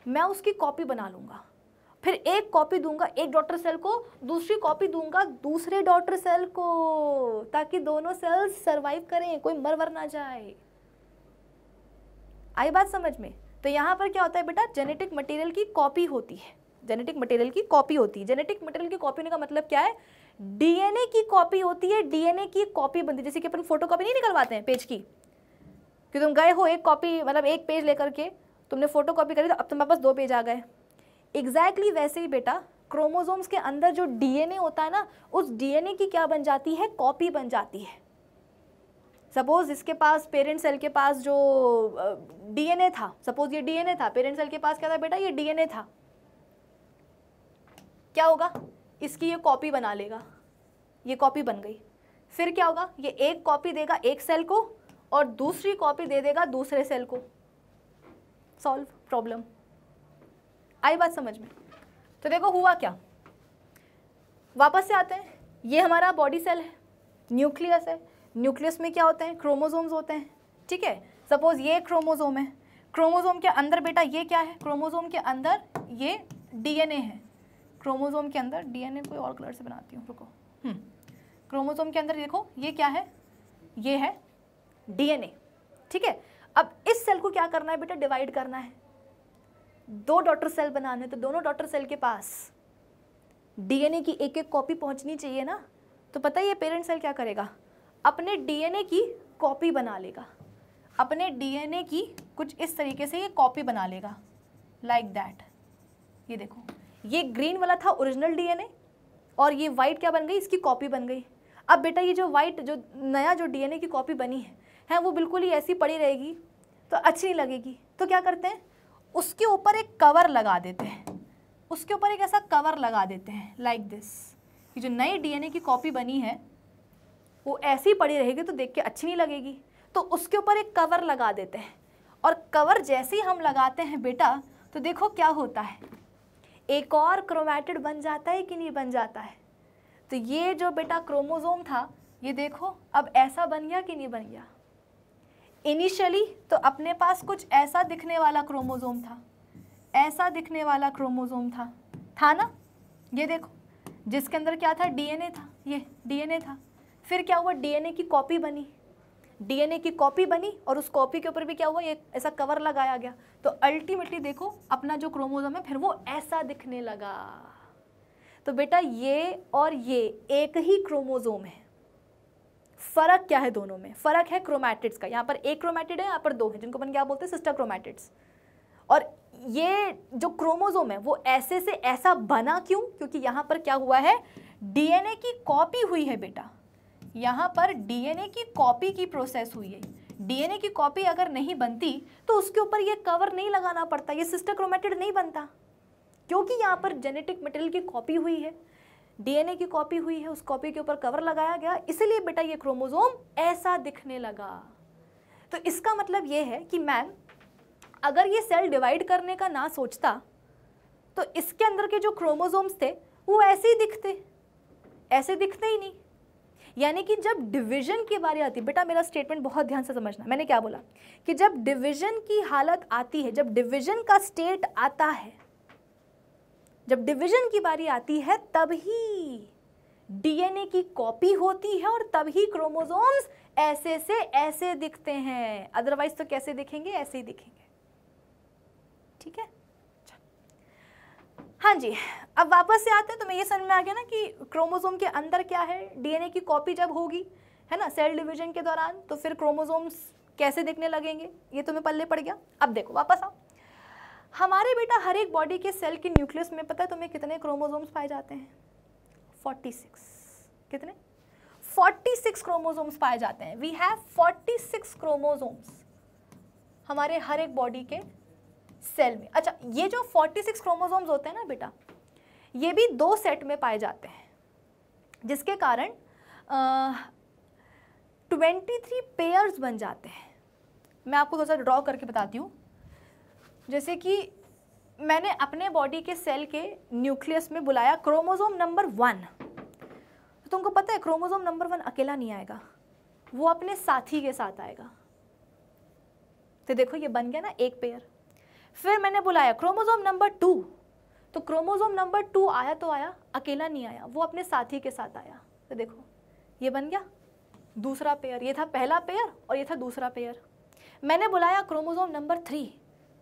मैं उसकी कॉपी बना लूँगा फिर एक कॉपी दूंगा एक डॉटर सेल को दूसरी कॉपी दूंगा दूसरे डॉटर सेल को ताकि दोनों सेल्स सर्वाइव करें कोई मर वर ना जाए आई बात समझ में तो यहाँ पर क्या होता है बेटा जेनेटिक मटेरियल की कॉपी होती है जेनेटिक मटेरियल की कॉपी होती है जेनेटिक मटेरियल की कॉपी होने का मतलब क्या है डीएनए की कॉपी होती है डीएनए की कॉपी बनती है जैसे कि अपन फोटो कॉपी नहीं निकलवाते हैं पेज की कि तुम गए हो एक कॉपी मतलब एक पेज लेकर के तुमने फोटो कॉपी करी तो अब तुम्हारे पास दो पेज आ गए एग्जैक्टली exactly वैसे ही बेटा क्रोमोसोम्स के अंदर जो डीएनए होता है ना उस डीएनए की क्या बन जाती है कॉपी बन जाती है सपोज इसके पास पेरेंट सेल के पास जो डीएनए था सपोज ये डीएनए था पेरेंट सेल के पास क्या था बेटा ये डीएनए था क्या होगा इसकी ये कॉपी बना लेगा ये कॉपी बन गई फिर क्या होगा ये एक कॉपी देगा एक सेल को और दूसरी कॉपी दे देगा दूसरे सेल को सॉल्व प्रॉब्लम आई बात समझ में तो देखो हुआ क्या वापस से आते हैं ये हमारा बॉडी सेल है न्यूक्लियस है न्यूक्लियस में क्या होते हैं क्रोमोजोम्स होते हैं ठीक है सपोज ये क्रोमोजोम है क्रोमोजोम के अंदर बेटा ये क्या है क्रोमोजोम के अंदर ये डीएनए है क्रोमोजोम के अंदर डीएनए कोई और कलर से बनाती हूँ रुको क्रोमोजोम हम्म। के अंदर देखो ये क्या है ये है डीएनए ठीक है अब इस सेल को क्या करना है बेटा डिवाइड करना है दो डॉटर सेल बनाने तो दोनों डॉटर सेल के पास डीएनए की एक एक कॉपी पहुंचनी चाहिए ना तो पता ही है पेरेंट सेल क्या करेगा अपने डीएनए की कॉपी बना लेगा अपने डीएनए की कुछ इस तरीके से ये कॉपी बना लेगा लाइक like दैट ये देखो ये ग्रीन वाला था ओरिजिनल डीएनए और ये वाइट क्या बन गई इसकी कॉपी बन गई अब बेटा ये जो वाइट जो नया जो डीएनए की कॉपी बनी है है वो बिल्कुल ही ऐसी पड़ी रहेगी तो अच्छी नहीं लगेगी तो क्या करते हैं उसके ऊपर एक कवर लगा देते हैं उसके ऊपर एक ऐसा कवर लगा देते हैं लाइक दिस कि जो नई डीएनए की कॉपी बनी है वो ऐसी पड़ी रहेगी तो देख के अच्छी नहीं लगेगी तो उसके ऊपर एक कवर लगा देते हैं और कवर जैसे ही हम लगाते हैं बेटा तो देखो क्या होता है एक और क्रोमैटिड बन जाता है कि नहीं बन जाता है तो ये जो बेटा क्रोमोज़ोम था ये देखो अब ऐसा बन गया कि नहीं बन गया इनिशियली तो अपने पास कुछ ऐसा दिखने वाला क्रोमोज़ोम था ऐसा दिखने वाला क्रोमोज़ोम था था ना ये देखो जिसके अंदर क्या था डीएनए था ये डीएनए था फिर क्या हुआ डीएनए की कॉपी बनी डीएनए की कॉपी बनी और उस कॉपी के ऊपर भी क्या हुआ ये ऐसा कवर लगाया गया तो अल्टीमेटली देखो अपना जो क्रोमोजोम है फिर वो ऐसा दिखने लगा तो बेटा ये और ये एक ही क्रोमोजोम है फ़र्क क्या है दोनों में फ़र्क है क्रोमैटिड्स का यहाँ पर एक क्रोमैटिड है यहाँ पर दो है जिनको अपन क्या बोलते हैं सिस्टर क्रोमैटिड्स और ये जो क्रोमोजोम है वो ऐसे से ऐसा बना क्यों क्योंकि यहाँ पर क्या हुआ है डीएनए की कॉपी हुई है बेटा यहाँ पर डीएनए की कॉपी की प्रोसेस हुई है डीएनए की कॉपी अगर नहीं बनती तो उसके ऊपर ये कवर नहीं लगाना पड़ता ये सिस्टर क्रोमेटेड नहीं बनता क्योंकि यहाँ पर जेनेटिक मटेरियल की कॉपी हुई है डीएनए की कॉपी हुई है उस कॉपी के ऊपर कवर लगाया गया इसलिए बेटा ये क्रोमोजोम ऐसा दिखने लगा तो इसका मतलब ये है कि मैम अगर ये सेल डिवाइड करने का ना सोचता तो इसके अंदर के जो क्रोमोजोम्स थे वो ऐसे ही दिखते ऐसे दिखते ही नहीं यानी कि जब डिवीजन की बारी आती बेटा मेरा स्टेटमेंट बहुत ध्यान से समझना मैंने क्या बोला कि जब डिवीजन की हालत आती है जब डिवीजन का स्टेट आता है जब डिवीजन की बारी आती है तब ही डीएनए की कॉपी होती है और तब ही क्रोमोजोम्स ऐसे से ऐसे दिखते हैं अदरवाइज तो कैसे दिखेंगे ऐसे ही दिखेंगे ठीक है हाँ जी अब वापस से आते हैं तो मैं ये समझ में आ गया ना कि क्रोमोसोम के अंदर क्या है डीएनए की कॉपी जब होगी है ना सेल डिवीजन के दौरान तो फिर क्रोमोसोम्स कैसे दिखने लगेंगे ये तुम्हें तो पल्ले पड़ गया अब देखो वापस आओ हमारे बेटा हर एक बॉडी के सेल के न्यूक्लियस में पता है तुम्हें कितने क्रोमोजोम्स पाए जाते हैं 46 कितने 46 क्रोमोजोम्स पाए जाते हैं वी हैव 46 क्रोमोजोम्स हमारे हर एक बॉडी के सेल में अच्छा ये जो 46 क्रोमोजोम्स होते हैं ना बेटा ये भी दो सेट में पाए जाते हैं जिसके कारण ट्वेंटी थ्री पेयर्स बन जाते हैं मैं आपको थोड़ा सा ड्रॉ करके बताती हूँ जैसे कि मैंने अपने बॉडी के सेल के न्यूक्लियस में बुलाया क्रोमोज़ोम नंबर वन तो तुमको पता है क्रोमोज़ोम नंबर वन अकेला नहीं आएगा वो अपने साथी के साथ आएगा तो देखो ये बन गया ना एक पेयर फिर मैंने बुलाया क्रोमोज़ोम नंबर टू तो क्रोमोज़ोम नंबर टू आया तो आया अकेला नहीं आया वो अपने साथी के साथ आया तो देखो ये बन गया दूसरा पेयर ये था पहला पेयर और ये था दूसरा पेयर मैंने बुलाया क्रोमोज़ोम नंबर थ्री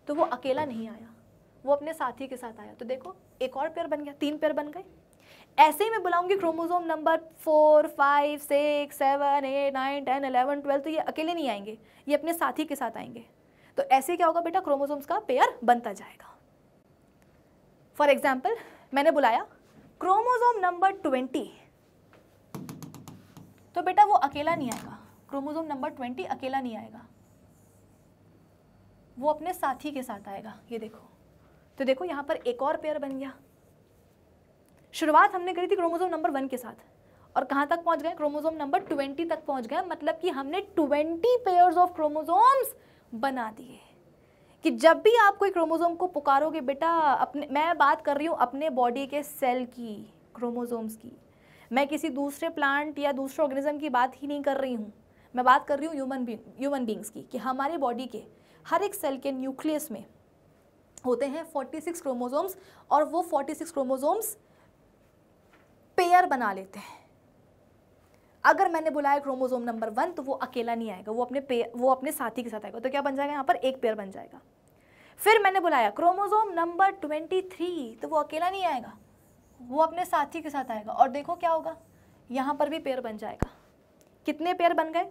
तो वो अकेला नहीं आया वो अपने साथी के साथ आया तो देखो एक और पेयर बन गया तीन पेयर बन गए ऐसे ही मैं बुलाऊंगी chromosome number four five six seven eight nine ten eleven twelve तो ये अकेले नहीं आएंगे ये अपने साथी के साथ आएंगे तो ऐसे क्या होगा बेटा क्रोमोजोम्स का पेयर बनता जाएगा फॉर एग्जाम्पल मैंने बुलाया क्रोमोजोम नंबर ट्वेंटी तो बेटा वो अकेला नहीं आएगा क्रोमोजोम नंबर ट्वेंटी अकेला नहीं आएगा वो अपने साथी के साथ आएगा ये देखो तो देखो यहाँ पर एक और पेयर बन गया शुरुआत हमने करी थी क्रोमोजोम नंबर वन के साथ और कहाँ तक पहुँच गए क्रोमोजोम नंबर ट्वेंटी तक पहुँच गए मतलब कि हमने ट्वेंटी पेयर्स ऑफ क्रोमोजोम्स बना दिए कि जब भी आप कोई क्रोमोजोम को पुकारोगे बेटा अपने मैं बात कर रही हूँ अपने बॉडी के सेल की क्रोमोजोम्स की मैं किसी दूसरे प्लांट या दूसरे ऑर्गेनिज्म की बात ही नहीं कर रही हूँ मैं बात कर रही हूँ ह्यूमन ह्यूमन बींग्स की कि हमारे बॉडी के हर एक सेल के न्यूक्लियस में होते हैं 46 क्रोमोसोम्स और वो 46 क्रोमोसोम्स पेयर बना लेते हैं अगर मैंने बुलाया क्रोमोसोम नंबर वन तो वो अकेला नहीं आएगा वो अपने पेयर वो अपने साथी के साथ आएगा तो क्या बन जाएगा यहाँ पर एक पेयर बन जाएगा फिर मैंने बुलाया क्रोमोसोम नंबर ट्वेंटी थ्री तो वो अकेला नहीं आएगा वो अपने साथी के साथ आएगा और देखो क्या होगा यहाँ पर भी पेयर बन जाएगा कितने पेयर बन गए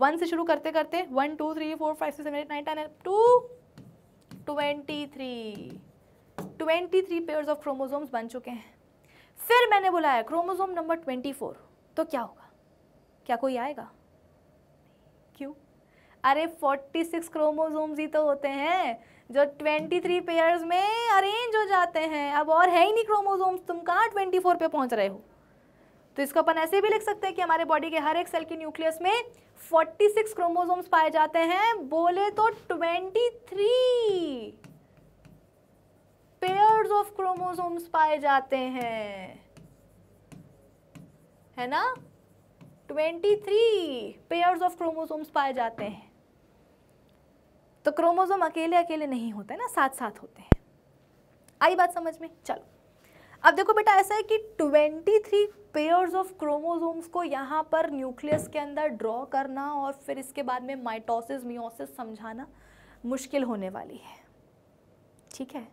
वन से शुरू करते करते one two three four five six seven eight nine ten to twenty three twenty three pairs of chromosomes बन चुके हैं फिर मैंने बुलाया क्रोमोजोम नंबर ट्वेंटी फोर तो क्या होगा क्या कोई आएगा क्यों अरे फोर्टी सिक्स क्रोमोजोम्स ही तो होते हैं जो ट्वेंटी थ्री पेयर्स में अरेंज हो जाते हैं अब और है ही नहीं क्रोमोजोम्स तुम कहाँ ट्वेंटी फोर पर पहुँच रहे हो तो इसको अपन ऐसे भी लिख सकते हैं कि हमारे बॉडी के हर एक सेल के न्यूक्लियस में 46 क्रोमोसोम्स पाए जाते हैं बोले तो 23 पेयर ऑफ क्रोमोसोम्स पाए जाते हैं है ना 23 पेयर्स ऑफ क्रोमोसोम्स पाए जाते हैं तो क्रोमोसोम अकेले अकेले नहीं होते ना साथ साथ होते हैं आई बात समझ में चलो अब देखो बेटा ऐसा है कि 23 पेयर्स ऑफ क्रोमोसोम्स को यहाँ पर न्यूक्लियस के अंदर ड्रॉ करना और फिर इसके बाद में माइटोसिस मियोसिस समझाना मुश्किल होने वाली है ठीक है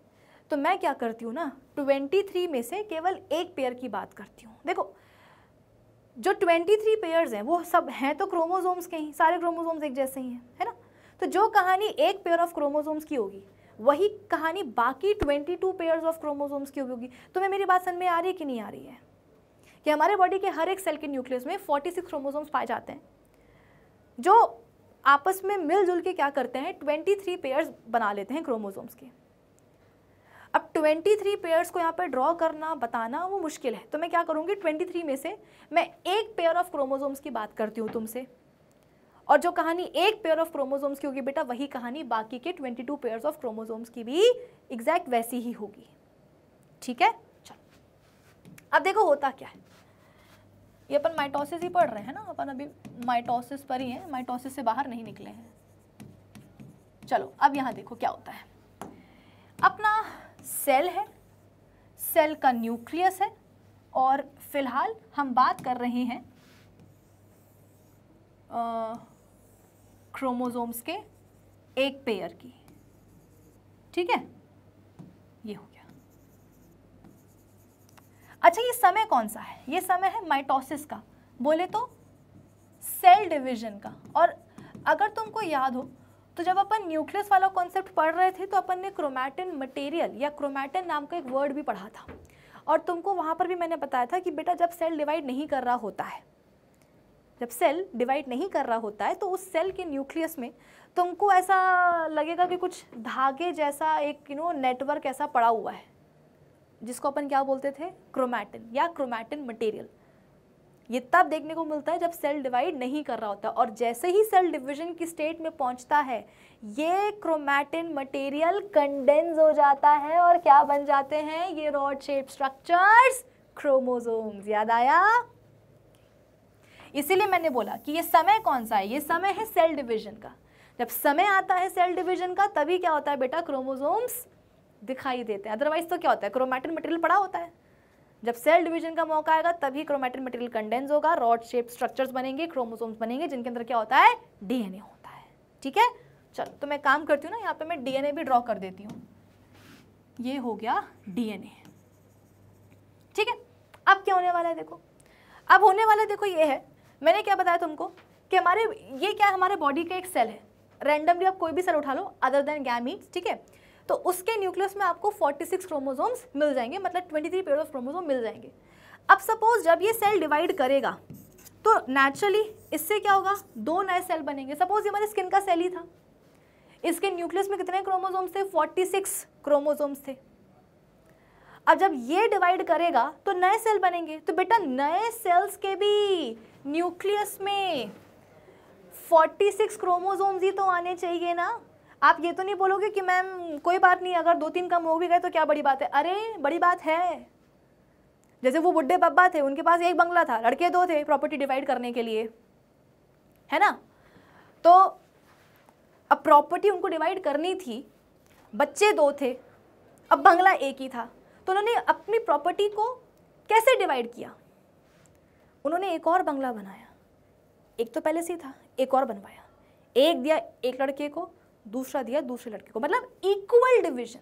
तो मैं क्या करती हूँ ना 23 में से केवल एक पेयर की बात करती हूँ देखो जो 23 पेयर्स हैं वो सब हैं तो क्रोमोसोम्स के ही सारे क्रोमोसोम्स एक जैसे ही हैं है ना तो जो कहानी एक पेयर ऑफ क्रोमोसोम्स की होगी वही कहानी बाकी 22 पेयर्स ऑफ क्रोमोसोम्स की होगी तुम्हें मेरी बात समझ में आ रही है कि नहीं आ रही है कि हमारे बॉडी के हर एक सेल के न्यूक्लियस में 46 सिक्स क्रोमोसोम्स पाए जाते हैं जो आपस में मिलजुल के क्या करते हैं 23 पेयर्स बना लेते हैं क्रोमोसोम्स के अब 23 पेयर्स को यहाँ पर ड्रॉ करना बताना वो मुश्किल है तो मैं क्या करूँगी 23 में से मैं एक पेयर ऑफ क्रोमोजोम्स की बात करती हूँ तुमसे और जो कहानी एक पेयर ऑफ क्रोमोजोम्स की होगी बेटा वही कहानी बाकी के 22 पेयर्स ऑफ क्रोमोजोम्स की भी एग्जैक्ट वैसी ही होगी ठीक है चलो अब देखो होता क्या है ये अपन माइटोसिस ही पढ़ रहे हैं ना अपन अभी माइटोसिस पर ही हैं माइटोसिस से बाहर नहीं निकले हैं चलो अब यहाँ देखो क्या होता है अपना सेल है सेल का न्यूक्लियस है और फिलहाल हम बात कर रहे हैं क्रोमोसोम्स के एक पेयर की ठीक है अच्छा ये समय कौन सा है ये समय है माइटोसिस का बोले तो सेल डिवीजन का और अगर तुमको याद हो तो जब अपन न्यूक्लियस वाला कॉन्सेप्ट पढ़ रहे थे तो अपन ने क्रोमैटिन मटेरियल या क्रोमैटिन नाम का एक वर्ड भी पढ़ा था और तुमको वहाँ पर भी मैंने बताया था कि बेटा जब सेल डिवाइड नहीं कर रहा होता है जब सेल डिवाइड नहीं कर रहा होता है तो उस सेल के न्यूक्लियस में तुमको ऐसा लगेगा कि कुछ धागे जैसा एक यू नो नेटवर्क ऐसा पड़ा हुआ है जिसको अपन क्या बोलते थे क्रोमैटिन या क्रोमैटिन मटेरियल ये तब देखने को मिलता है जब सेल डिवाइड नहीं कर रहा होता और जैसे ही सेल डिवीजन की स्टेट में पहुंचता है ये क्रोमैटिन मटेरियल कंडेंस हो जाता है और क्या बन जाते हैं ये रॉड शेप स्ट्रक्चर्स क्रोमोसोम्स याद आया इसीलिए मैंने बोला कि ये समय कौन सा है ये समय है सेल डिवीजन का जब समय आता है सेल डिवीजन का तभी क्या होता है बेटा क्रोमोजोम्स दिखाई देते हैं अदरवाइज तो क्या होता है क्रोमैटिन मटेरियल पड़ा होता है जब सेल डिवीजन का मौका आएगा तभी क्रोमैटिन मटेरियल कंडेंस होगा रॉड शेप स्ट्रक्चर्स बनेंगे क्रोमोसोम्स बनेंगे जिनके अंदर क्या होता है डीएनए होता है ठीक है चलो तो मैं काम करती हूँ ना यहाँ पे मैं डीएनए भी ड्रॉ कर देती हूँ ये हो गया डीएनए ठीक है अब क्या होने वाला है देखो अब होने वाला देखो ये है मैंने क्या बताया तुमको कि हमारे ये क्या है हमारे बॉडी का एक सेल है रैंडमली आप कोई भी सेल उठा लो अदर देन गैमीट्स ठीक है तो उसके न्यूक्लियस में आपको 46 क्रोमोजोम्स मिल जाएंगे मतलब 23 पेयर ऑफ क्रोमोजोम मिल जाएंगे अब सपोज जब ये सेल डिवाइड करेगा तो नेचुरली इससे क्या होगा दो नए सेल बनेंगे सपोज ये हमारे स्किन का सेल ही था इसके न्यूक्लियस में कितने क्रोमोजोम्स थे 46 क्रोमोजोम्स थे अब जब ये डिवाइड करेगा तो नए सेल बनेंगे तो बेटा नए सेल्स के भी न्यूक्लियस में 46 क्रोमोसोम्स ही तो आने चाहिए ना आप ये तो नहीं बोलोगे कि मैम कोई बात नहीं अगर दो तीन कम हो भी गए तो क्या बड़ी बात है अरे बड़ी बात है जैसे वो बुढ़े पब्बा थे उनके पास एक बंगला था लड़के दो थे प्रॉपर्टी डिवाइड करने के लिए है ना तो अब प्रॉपर्टी उनको डिवाइड करनी थी बच्चे दो थे अब बंगला एक ही था तो उन्होंने अपनी प्रॉपर्टी को कैसे डिवाइड किया उन्होंने एक और बंगला बनाया एक तो पहले से ही था एक और बनवाया एक दिया एक लड़के को दूसरा दिया दूसरे लड़के को मतलब इक्वल डिविजन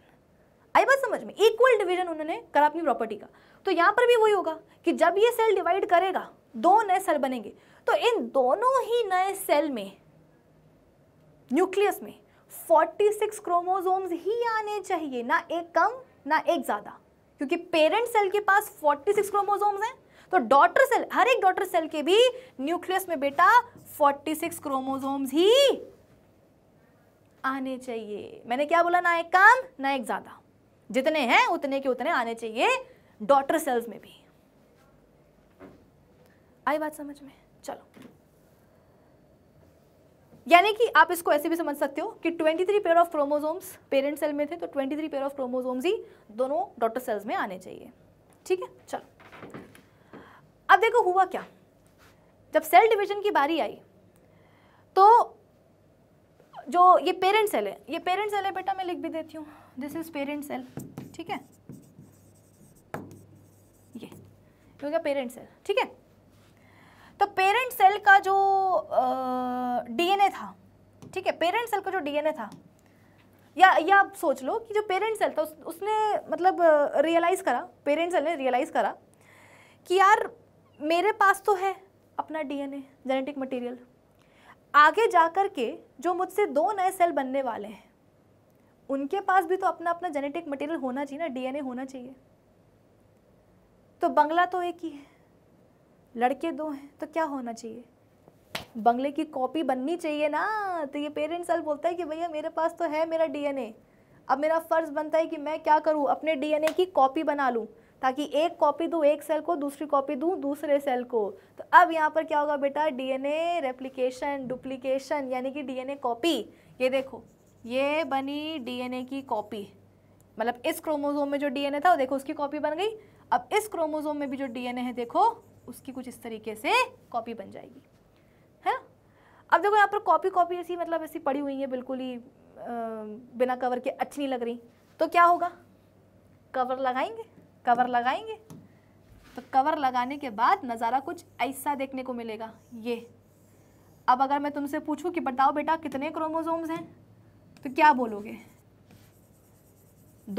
आई बात समझ में इक्वल डिवीजन उन्होंने करा अपनी प्रॉपर्टी का तो यहाँ पर भी वही होगा कि जब ये सेल डिवाइड करेगा दो नए सेल बनेंगे तो इन दोनों ही नए सेल में न्यूक्लियस में 46 क्रोमोसोम्स ही आने चाहिए ना एक कम ना एक ज़्यादा क्योंकि पेरेंट सेल के पास 46 क्रोमोसोम्स हैं तो डॉटर सेल हर एक डॉटर सेल के भी न्यूक्लियस में बेटा 46 क्रोमोसोम्स ही आने चाहिए मैंने क्या बोला ना एक काम ना एक ज़्यादा जितने हैं उतने के उतने आने चाहिए डॉटर सेल्स में भी आई बात समझ में चलो यानी कि आप इसको ऐसे भी समझ सकते हो कि 23 three pair of chromosomes parent cell में थे तो 23 थ्री पेयर ऑफ क्रोमोसोम्स ही दोनों डॉटर सेल्स में आने चाहिए ठीक है चलो अब देखो हुआ क्या जब सेल डिवीजन की बारी आई तो जो ये पेरेंट सेल है ये पेरेंट सेल है बेटा मैं लिख भी देती हूँ दिस इज़ पेरेंट सेल ठीक है ये हो गया पेरेंट सेल ठीक है तो पेरेंट सेल का जो डीएनए था ठीक है पेरेंट सेल का जो डीएनए था या या आप सोच लो कि जो पेरेंट सेल था उस, उसने मतलब रियलाइज़ करा पेरेंट सेल ने रियलाइज़ करा कि यार मेरे पास तो है अपना डीएनए जेनेटिक मटेरियल आगे जा कर के जो मुझसे दो नए सेल बनने वाले हैं उनके पास भी तो अपना अपना जेनेटिक मटेरियल होना चाहिए ना डीएनए होना चाहिए तो बंगला तो एक ही है लड़के दो हैं तो क्या होना चाहिए बंगले की कॉपी बननी चाहिए ना तो ये पेरेंट्स सेल बोलता है कि भैया मेरे पास तो है मेरा डीएनए अब मेरा फ़र्ज़ बनता है कि मैं क्या करूँ अपने डीएनए की कॉपी बना लूँ ताकि एक कॉपी दूँ एक सेल को दूसरी कॉपी दूँ दूसरे सेल को तो अब यहाँ पर क्या होगा बेटा डीएनए रेप्लिकेशन डुप्लीकेशन यानी कि डीएनए कॉपी ये देखो ये बनी डीएनए की कॉपी मतलब इस क्रोमोजोम में जो डीएनए था वो देखो उसकी कॉपी बन गई अब इस क्रोमोजोम में भी जो डीएनए है देखो उसकी कुछ इस तरीके से कॉपी बन जाएगी है ना अब देखो यहाँ पर कॉपी कॉपी ऐसी मतलब ऐसी पड़ी हुई है बिल्कुल ही बिना कवर के अच्छी नहीं लग रही तो क्या होगा कवर लगाएंगे कवर लगाएंगे तो कवर लगाने के बाद नज़ारा कुछ ऐसा देखने को मिलेगा ये अब अगर मैं तुमसे पूछूं कि बताओ बेटा कितने क्रोमोसोम्स हैं तो क्या बोलोगे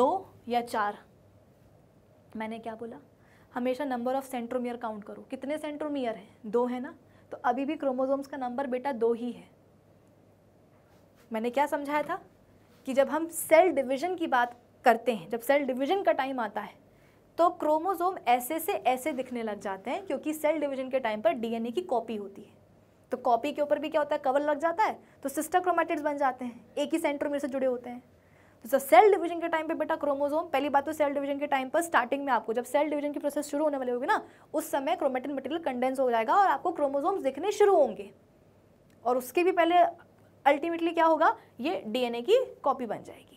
दो या चार मैंने क्या बोला हमेशा नंबर ऑफ़ सेंट्रोमियर काउंट करो कितने सेंट्रोमियर हैं दो है ना तो अभी भी क्रोमोसोम्स का नंबर बेटा दो ही है मैंने क्या समझाया था कि जब हम सेल डिवीज़न की बात करते हैं जब सेल डिवीज़न का टाइम आता है तो क्रोमोजोम ऐसे से ऐसे दिखने लग जाते हैं क्योंकि सेल डिवीजन के टाइम पर डीएनए की कॉपी होती है तो कॉपी के ऊपर भी क्या होता है कवर लग जाता है तो सिस्टर क्रोमेटिड्स बन जाते हैं एक ही सेंट्रोमीर से जुड़े होते हैं तो सेल डिवीजन के टाइम पे बेटा क्रोमोसोम पहली बात तो सेल डिवीजन के टाइम पर स्टार्टिंग में आपको जब सेल डिवीजन की प्रोसेस शुरू होने वाली होगी ना उस समय क्रोमेटिन मटेरियल कंडेंस हो जाएगा और आपको क्रोमोसोम्स दिखने शुरू होंगे और उसके भी पहले अल्टीमेटली क्या होगा ये डीएनए की कॉपी बन जाएगी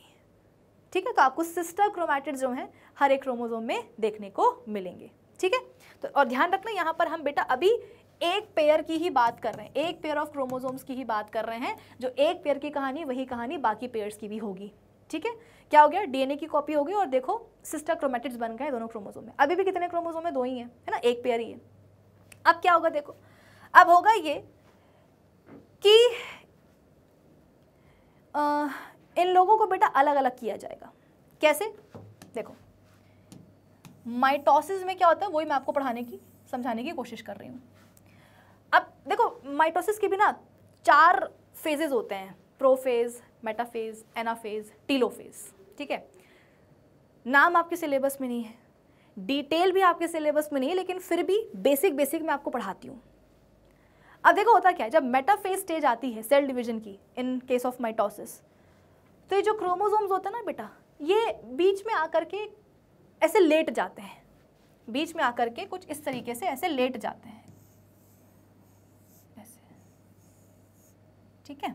ठीक है तो आपको सिस्टर क्रोमैटिड जो हैं हर एक क्रोमोजोम में देखने को मिलेंगे ठीक है तो और ध्यान रखना यहाँ पर हम बेटा अभी एक पेयर की ही बात कर रहे हैं एक पेयर ऑफ क्रोमोजोम्स की ही बात कर रहे हैं जो एक पेयर की कहानी वही कहानी बाकी पेयर्स की भी होगी ठीक है क्या हो गया डीएनए की कॉपी हो गई और देखो सिस्टर क्रोमेटिक्स बन गए दोनों क्रोमोजोम में अभी भी कितने क्रोमोजोम में दो ही हैं है ना एक पेयर ही है अब क्या होगा देखो अब होगा ये कि इन लोगों को बेटा अलग अलग किया जाएगा कैसे देखो माइटोसिस में क्या होता है वही मैं आपको पढ़ाने की समझाने की कोशिश कर रही हूँ अब देखो माइटोसिस के भी ना चार फेजेज होते हैं प्रोफेज मेटाफेज एनाफेज टीलोफेज ठीक है नाम आपके सिलेबस में नहीं है डिटेल भी आपके सिलेबस में नहीं है लेकिन फिर भी बेसिक बेसिक मैं आपको पढ़ाती हूँ अब देखो होता क्या है जब मेटाफेज स्टेज आती है सेल डिवीजन की इन केस ऑफ माइटोसिस तो ये जो क्रोमोजोम्स होते हैं ना बेटा ये बीच में आकर के ऐसे लेट जाते हैं बीच में आकर के कुछ इस तरीके से ऐसे लेट जाते हैं ऐसे ठीक है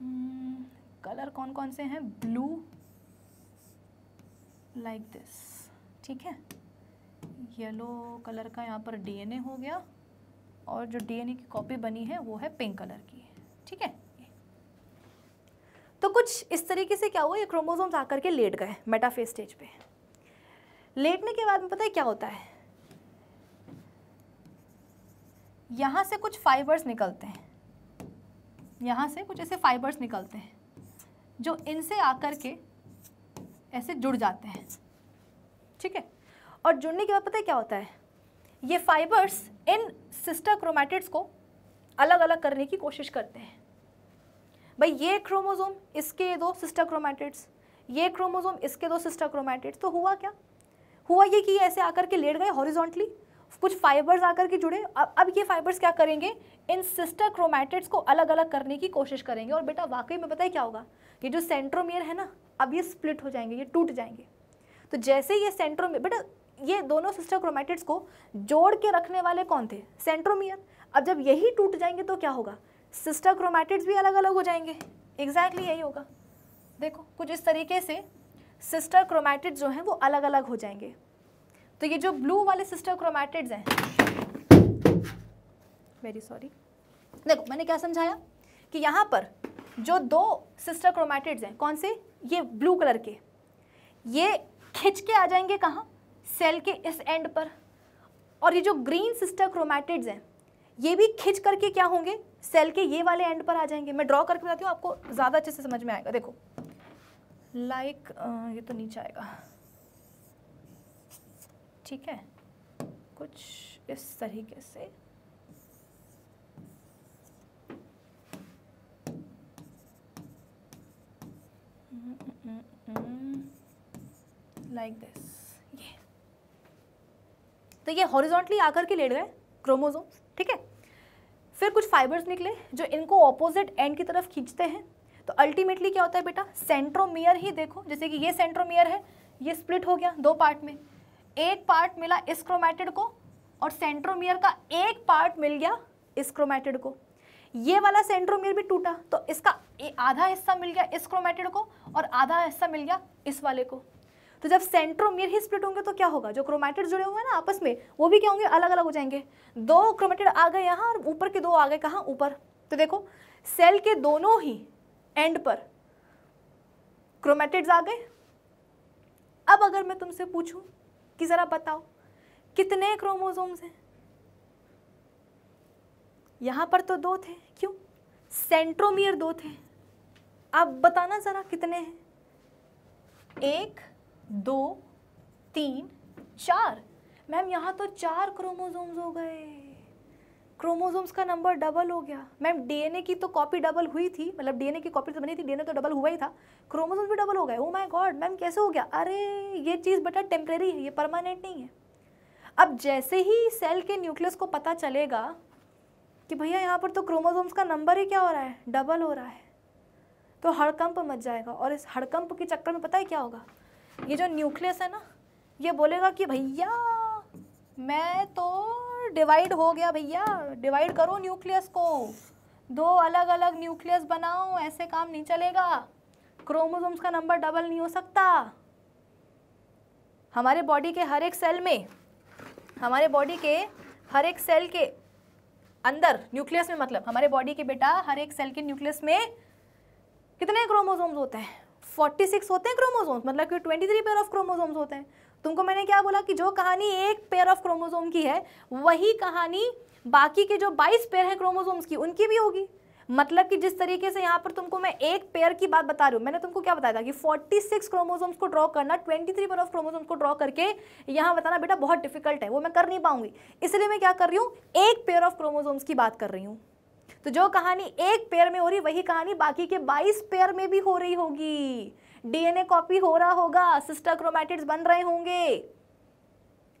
कलर hmm, कौन कौन से हैं ब्लू लाइक दिस ठीक है येलो कलर का यहाँ पर डीएनए हो गया और जो डीएनए की कॉपी बनी है वो है पिंक कलर की ठीक है तो कुछ इस तरीके से क्या हुआ ये क्रोमोसोम्स आकर के लेट गए मेटाफेज स्टेज पे लेटने के बाद में पता है क्या होता है यहाँ से कुछ फाइबर्स निकलते हैं यहाँ से कुछ ऐसे फाइबर्स निकलते हैं जो इनसे आकर के ऐसे जुड़ जाते हैं ठीक है और जुड़ने के बाद पता है क्या होता है ये फाइबर्स इन सिस्टर क्रोमैटिड्स को अलग अलग करने की कोशिश करते हैं भाई ये क्रोमोजोम इसके दो सिस्टर क्रोमैटिड्स ये क्रोमोजोम इसके दो सिस्टर क्रोमैटिड्स तो हुआ क्या हुआ ये कि ऐसे आकर के लेट गए हॉरिजॉन्टली कुछ फाइबर्स आकर के जुड़े अब अब ये फाइबर्स क्या करेंगे इन सिस्टर क्रोमैटिड्स को अलग अलग करने की कोशिश करेंगे और बेटा वाकई में पता है क्या होगा ये जो सेंट्रोमियर है ना अब ये स्प्लिट हो जाएंगे ये टूट जाएंगे तो जैसे ये सेंट्रोमियर बेटा ये दोनों सिस्टर क्रोमैटिड्स को जोड़ के रखने वाले कौन थे सेंट्रोमियर अब जब यही टूट जाएंगे तो क्या होगा सिस्टर क्रोमैटिड्स भी अलग अलग हो जाएंगे एग्जैक्टली exactly यही होगा देखो कुछ इस तरीके से सिस्टर क्रोमैटिड्स जो हैं वो अलग अलग हो जाएंगे तो ये जो ब्लू वाले सिस्टर क्रोमैटिड्स हैं वेरी सॉरी देखो मैंने क्या समझाया कि यहाँ पर जो दो सिस्टर क्रोमैटिड्स हैं कौन से ये ब्लू कलर के ये खिंच के आ जाएंगे कहाँ सेल के इस एंड पर और ये जो ग्रीन सिस्टर क्रोमैटिड्स हैं ये भी खिंच करके क्या होंगे सेल के ये वाले एंड पर आ जाएंगे मैं ड्रॉ करके बताती हूँ आपको ज़्यादा अच्छे से समझ में आएगा देखो लाइक like, ये तो नीचे आएगा ठीक है कुछ इस तरीके से लाइक दिस ये तो ये हॉरिजॉन्टली आकर के लेट गए क्रोमोजोम्स ठीक है फिर कुछ फाइबर्स निकले जो इनको ऑपोजिट एंड की तरफ खींचते हैं तो अल्टीमेटली क्या होता है बेटा सेंट्रोमियर ही देखो जैसे कि ये सेंट्रोमियर है ये स्प्लिट हो गया दो पार्ट में एक पार्ट मिला इस को और सेंट्रोमियर का एक पार्ट मिल गया इस को ये वाला सेंट्रोमियर भी टूटा तो इसका आधा हिस्सा मिल गया इस को और आधा हिस्सा मिल गया इस वाले को तो जब सेंट्रोमियर ही स्प्लिट होंगे तो क्या होगा जो क्रोमेटेड जुड़े हुए हैं ना आपस में वो भी क्या होंगे अलग अलग हो जाएंगे दो क्रोमेटेड आ गए यहाँ और ऊपर के दो आ गए कहाँ ऊपर तो देखो सेल के दोनों ही एंड पर क्रोमेटेड आ गए अब अगर मैं तुमसे पूछूँ कि ज़रा बताओ कितने क्रोमोजोम्स हैं यहाँ पर तो दो थे क्यों सेंट्रोमियर दो थे आप बताना ज़रा कितने हैं एक दो तीन चार मैम यहाँ तो चार क्रोमोजोम्स हो गए क्रोमोजोम्स का नंबर डबल हो गया मैम डीएनए की तो कॉपी डबल हुई थी मतलब डीएनए की कॉपी तो बनी थी डीएनए तो डबल हुआ ही था क्रोमोजोम्स भी डबल हो गए ओ माय गॉड मैम कैसे हो गया अरे ये चीज़ बेटा टेम्प्रेरी है ये परमानेंट नहीं है अब जैसे ही सेल के न्यूक्लियस को पता चलेगा कि भैया यहाँ पर तो क्रोमोजोम्स का नंबर ही क्या हो रहा है डबल हो रहा है तो हड़कंप मच जाएगा और इस हड़कंप के चक्कर में पता है क्या होगा ये जो न्यूक्लियस है ना ये बोलेगा कि भैया मैं तो डिवाइड हो गया भैया डिवाइड करो न्यूक्लियस को दो अलग अलग न्यूक्लियस बनाओ ऐसे काम नहीं चलेगा क्रोमोसोम्स का नंबर डबल नहीं हो सकता हमारे बॉडी के हर एक सेल में हमारे बॉडी के हर एक सेल के अंदर न्यूक्लियस में मतलब हमारे बॉडी के बेटा हर एक सेल के न्यूक्लियस में कितने क्रोमोसोम्स होते हैं फोर्टी सिक्स होते हैं क्रोमोसोम्स मतलब कि twenty three pair of chromosomes होते हैं तुमको मैंने क्या बोला कि जो कहानी एक पेयर ऑफ क्रोमोसोम की है वही कहानी बाकी के जो बाईस पेयर हैं क्रोमोसोम्स की उनकी भी होगी मतलब कि जिस तरीके से यहाँ पर तुमको मैं एक पेयर की बात बता रही हूँ मैंने तुमको क्या बताया था कि 46 क्रोमोजोम्स को ड्रॉ करना 23 पेयर ऑफ क्रोमोजोम्स को ड्रॉ करके यहाँ बताना बेटा बहुत डिफिकल्ट है वो मैं कर नहीं पाऊंगी इसलिए मैं क्या कर रही हूँ एक पेयर ऑफ क्रोमोजोम्स की बात कर रही हूँ तो जो कहानी एक पेयर में हो रही वही कहानी बाकी के 22 पेयर में भी हो रही होगी डीएनए कॉपी हो रहा होगा सिस्टर क्रोमैटिड्स बन रहे होंगे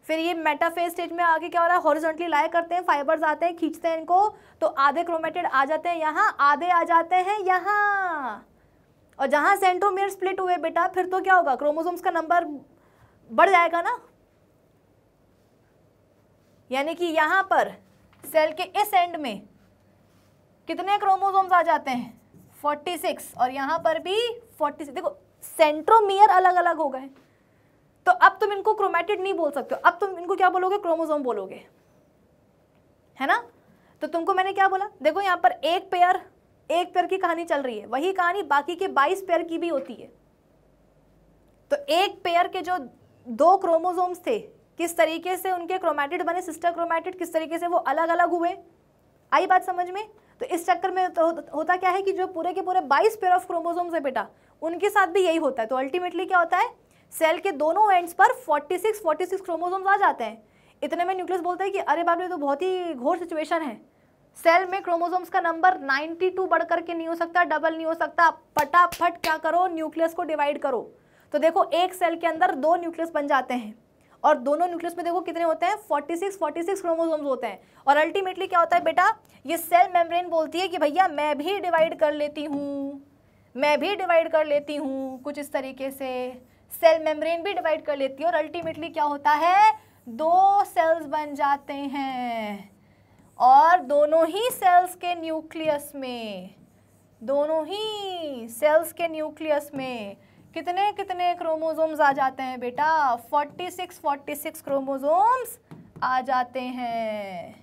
फिर ये मेटाफेज स्टेज में आगे क्या हो रहा है हॉरिजॉन्टली लाए करते हैं फाइबर्स आते हैं खींचते हैं इनको तो आधे क्रोमेटेड आ जाते हैं यहाँ आधे आ जाते हैं यहाँ और जहाँ सेंट्रोमेयर स्प्लिट हुए बेटा फिर तो क्या होगा क्रोमोसोम्स का नंबर बढ़ जाएगा ना यानी कि यहाँ पर सेल के इस एंड में कितने क्रोमोसोम्स आ जाते हैं 46 और यहां पर भी 46 देखो सेंट्रोमियर अलग अलग हो गए तो अब तुम इनको क्रोमेटिड नहीं बोल सकते हो अब तुम इनको क्या बोलोगे क्रोमोसोम बोलोगे है ना तो तुमको मैंने क्या बोला देखो यहां पर एक पेयर एक पेयर की कहानी चल रही है वही कहानी बाकी के 22 पेयर की भी होती है तो एक पेयर के जो दो क्रोमोजोम्स थे किस तरीके से उनके क्रोमेटिड बने सिस्टर क्रोमेटिड किस तरीके से वो अलग अलग हुए आई बात समझ में तो इस चक्कर में तो होता क्या है कि जो पूरे के पूरे 22 पेयर ऑफ क्रोमोसोम्स है बेटा उनके साथ भी यही होता है तो अल्टीमेटली क्या होता है सेल के दोनों एंड्स पर 46 46 क्रोमोसोम्स आ जाते हैं इतने में न्यूक्लियस बोलते हैं कि अरे बाप रे तो बहुत ही घोर सिचुएशन है सेल में क्रोमोसोम्स का नंबर 92 बढ़ करके नहीं हो सकता डबल नहीं हो सकता फटाफट क्या करो न्यूक्लियस को डिवाइड करो तो देखो एक सेल के अंदर दो न्यूक्लियस बन जाते हैं और दोनों न्यूक्लियस में देखो कितने होते हैं 46 46 क्रोमोसोम्स होते हैं और अल्टीमेटली क्या होता है बेटा ये सेल मेम्ब्रेन बोलती है कि भैया मैं भी डिवाइड कर लेती हूँ मैं भी डिवाइड कर लेती हूँ कुछ इस तरीके से सेल मेम्ब्रेन भी डिवाइड कर लेती है और अल्टीमेटली क्या होता है दो सेल्स बन जाते हैं और दोनों ही सेल्स के न्यूक्लियस में दोनों ही सेल्स के न्यूक्लियस में कितने कितने क्रोमोजोम्स आ जाते हैं बेटा 46 46 क्रोमोजोम्स आ जाते हैं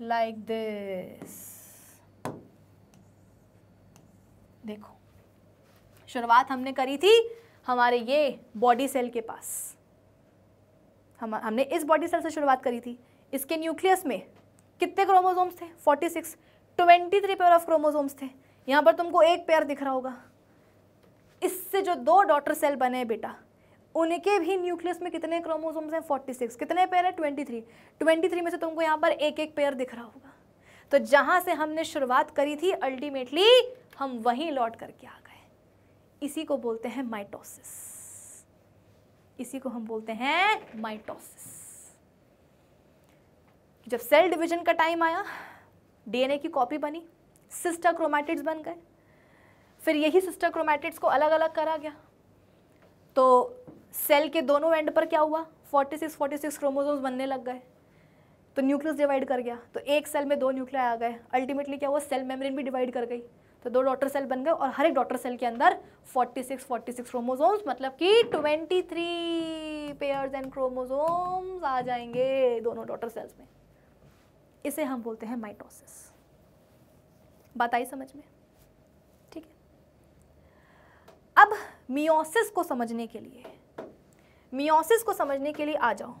लाइक like दिस देखो शुरुआत हमने करी थी हमारे ये बॉडी सेल के पास हम हमने इस बॉडी सेल से शुरुआत करी थी इसके न्यूक्लियस में कितने क्रोमोसोम्स थे 46 23 पेयर ऑफ क्रोमोसोम्स थे यहाँ पर तुमको एक पेयर दिख रहा होगा इससे जो दो डॉटर सेल बने बेटा उनके भी न्यूक्लियस में कितने क्रोमोसोम्स हैं 46 कितने पेयर हैं 23 23 में से तुमको यहाँ पर एक एक पेयर दिख रहा होगा तो जहाँ से हमने शुरुआत करी थी अल्टीमेटली हम वहीं लौट करके आ गए इसी को बोलते हैं माइटोसिस इसी को हम बोलते हैं माइटोसिस जब सेल डिवीजन का टाइम आया डीएनए की कॉपी बनी सिस्टर क्रोमैटिड्स बन गए फिर यही सिस्टर क्रोमैटिड्स को अलग अलग करा गया तो सेल के दोनों एंड पर क्या हुआ 46 46 क्रोमोसोम्स बनने लग गए तो न्यूक्लियस डिवाइड कर गया तो एक सेल में दो न्यूक्लिया आ गए अल्टीमेटली क्या हुआ सेल मेम्ब्रेन भी डिवाइड कर गई तो दो डॉटर सेल बन गए और हर एक डॉटर सेल के अंदर 46 46 क्रोमोसोम्स मतलब कि 23 पेयर्स एंड क्रोमोजोम्स आ जाएंगे दोनों डॉटर सेल्स में इसे हम बोलते हैं माइटोसिस बात आई समझ में अब मियोसिस को समझने के लिए मियोसिस को समझने के लिए आ जाओ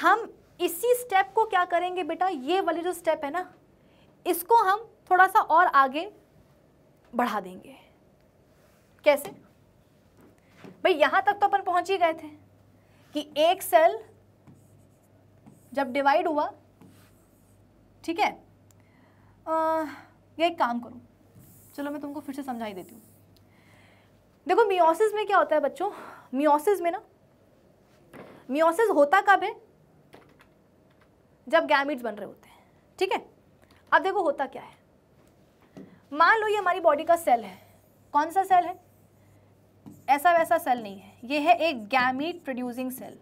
हम इसी स्टेप को क्या करेंगे बेटा ये वाली जो स्टेप है ना इसको हम थोड़ा सा और आगे बढ़ा देंगे कैसे भाई यहां तक तो अपन पहुंच ही गए थे कि एक सेल जब डिवाइड हुआ ठीक है आ, ये एक काम करूं चलो मैं तुमको फिर से समझाई देती हूँ देखो मियोसिस में क्या होता है बच्चों मियोसिस में ना मियोसिस होता कब है जब गैमिट्स बन रहे होते हैं ठीक है अब देखो होता क्या है मान लो ये हमारी बॉडी का सेल है कौन सा सेल है ऐसा वैसा सेल नहीं है ये है एक गैमिट प्रोड्यूसिंग सेल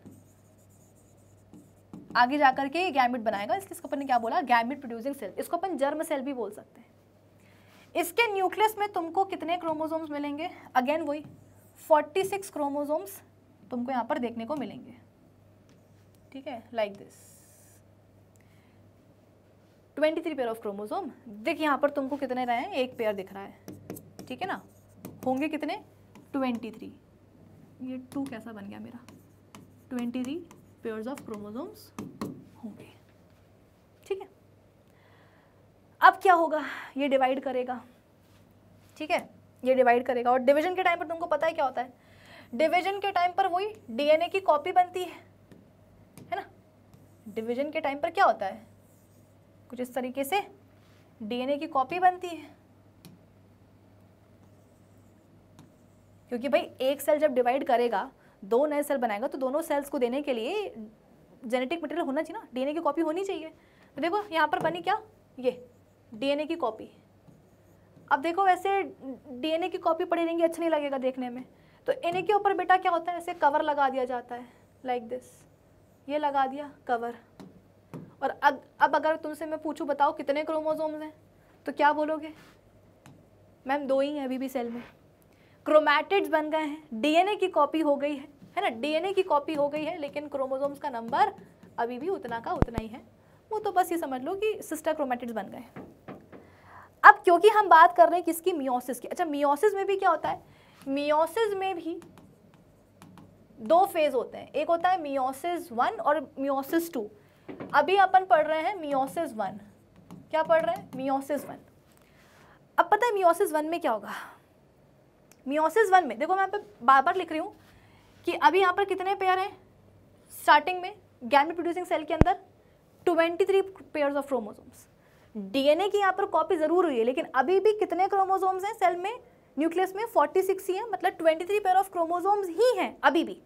आगे जाकर के गैमिट बनाएगा इसलिए इसको अपन ने क्या बोला गैमिट प्रोड्यूसिंग सेल इसको अपन जर्म सेल भी बोल सकते हैं इसके न्यूक्लियस में तुमको कितने क्रोमोजोम्स मिलेंगे अगेन वही 46 क्रोमोजोम्स तुमको यहाँ पर देखने को मिलेंगे ठीक है like this 23 pair of chromosome देख यहाँ पर तुमको कितने रहे हैं एक पेयर दिख रहा है ठीक है ना होंगे कितने 23 ये टू कैसा बन गया मेरा 23 पेयर्स ऑफ क्रोमोजोम्स होंगे ठीक है अब क्या होगा ये डिवाइड करेगा ठीक है ये डिवाइड करेगा और डिवीजन के टाइम पर तुमको पता है क्या होता है डिवीजन के टाइम पर वही डीएनए की कॉपी बनती है है ना डिवीजन के टाइम पर क्या होता है कुछ इस तरीके से डीएनए की कॉपी बनती है क्योंकि भाई एक सेल जब डिवाइड करेगा दो नए सेल बनाएगा तो दोनों सेल्स को देने के लिए जेनेटिक मटेरियल होना चाहिए ना डीएनए की कॉपी होनी चाहिए तो देखो यहाँ पर बनी क्या ये डीएनए की कॉपी अब देखो वैसे डीएनए की कॉपी पड़ी रहेंगी अच्छा नहीं लगेगा देखने में तो इन्हीं के ऊपर बेटा क्या होता है ऐसे कवर लगा दिया जाता है लाइक like दिस ये लगा दिया कवर और अग, अब अगर तुमसे मैं पूछूँ बताओ कितने क्रोमोजोम्स हैं तो क्या बोलोगे मैम दो ही हैं अभी भी सेल में क्रोमैटिड्स बन गए हैं डीएनए की कॉपी हो गई है है ना डीएनए की कॉपी हो गई है लेकिन क्रोमोजोम्स का नंबर अभी भी उतना का उतना ही है वो तो बस ये समझ लो कि सिस्टर क्रोमैटिड्स बन गए हैं अब क्योंकि हम बात कर रहे हैं किसकी मियोसिस की अच्छा मियोसिस में भी क्या होता है मियोसिस में भी दो फेज होते हैं एक होता है मियोसिस वन और मियोसिस टू अभी अपन पढ़ रहे हैं मियोसिस वन क्या पढ़ रहे हैं मियोसिस वन अब पता है मियोसिस वन में क्या होगा मियोसिस वन में देखो मैं यहाँ बार बार लिख रही हूँ कि अभी यहाँ पर कितने पेयर हैं स्टार्टिंग में गैमेट प्रोड्यूसिंग सेल के अंदर 23 पेयर्स ऑफ क्रोमोसोम्स डीएनए की यहाँ पर कॉपी जरूर हुई है लेकिन अभी भी कितने क्रोमोजोम्स हैं सेल में न्यूक्लियस में 46 ही हैं मतलब 23 पेयर ऑफ क्रोमोजोम्स ही हैं अभी भी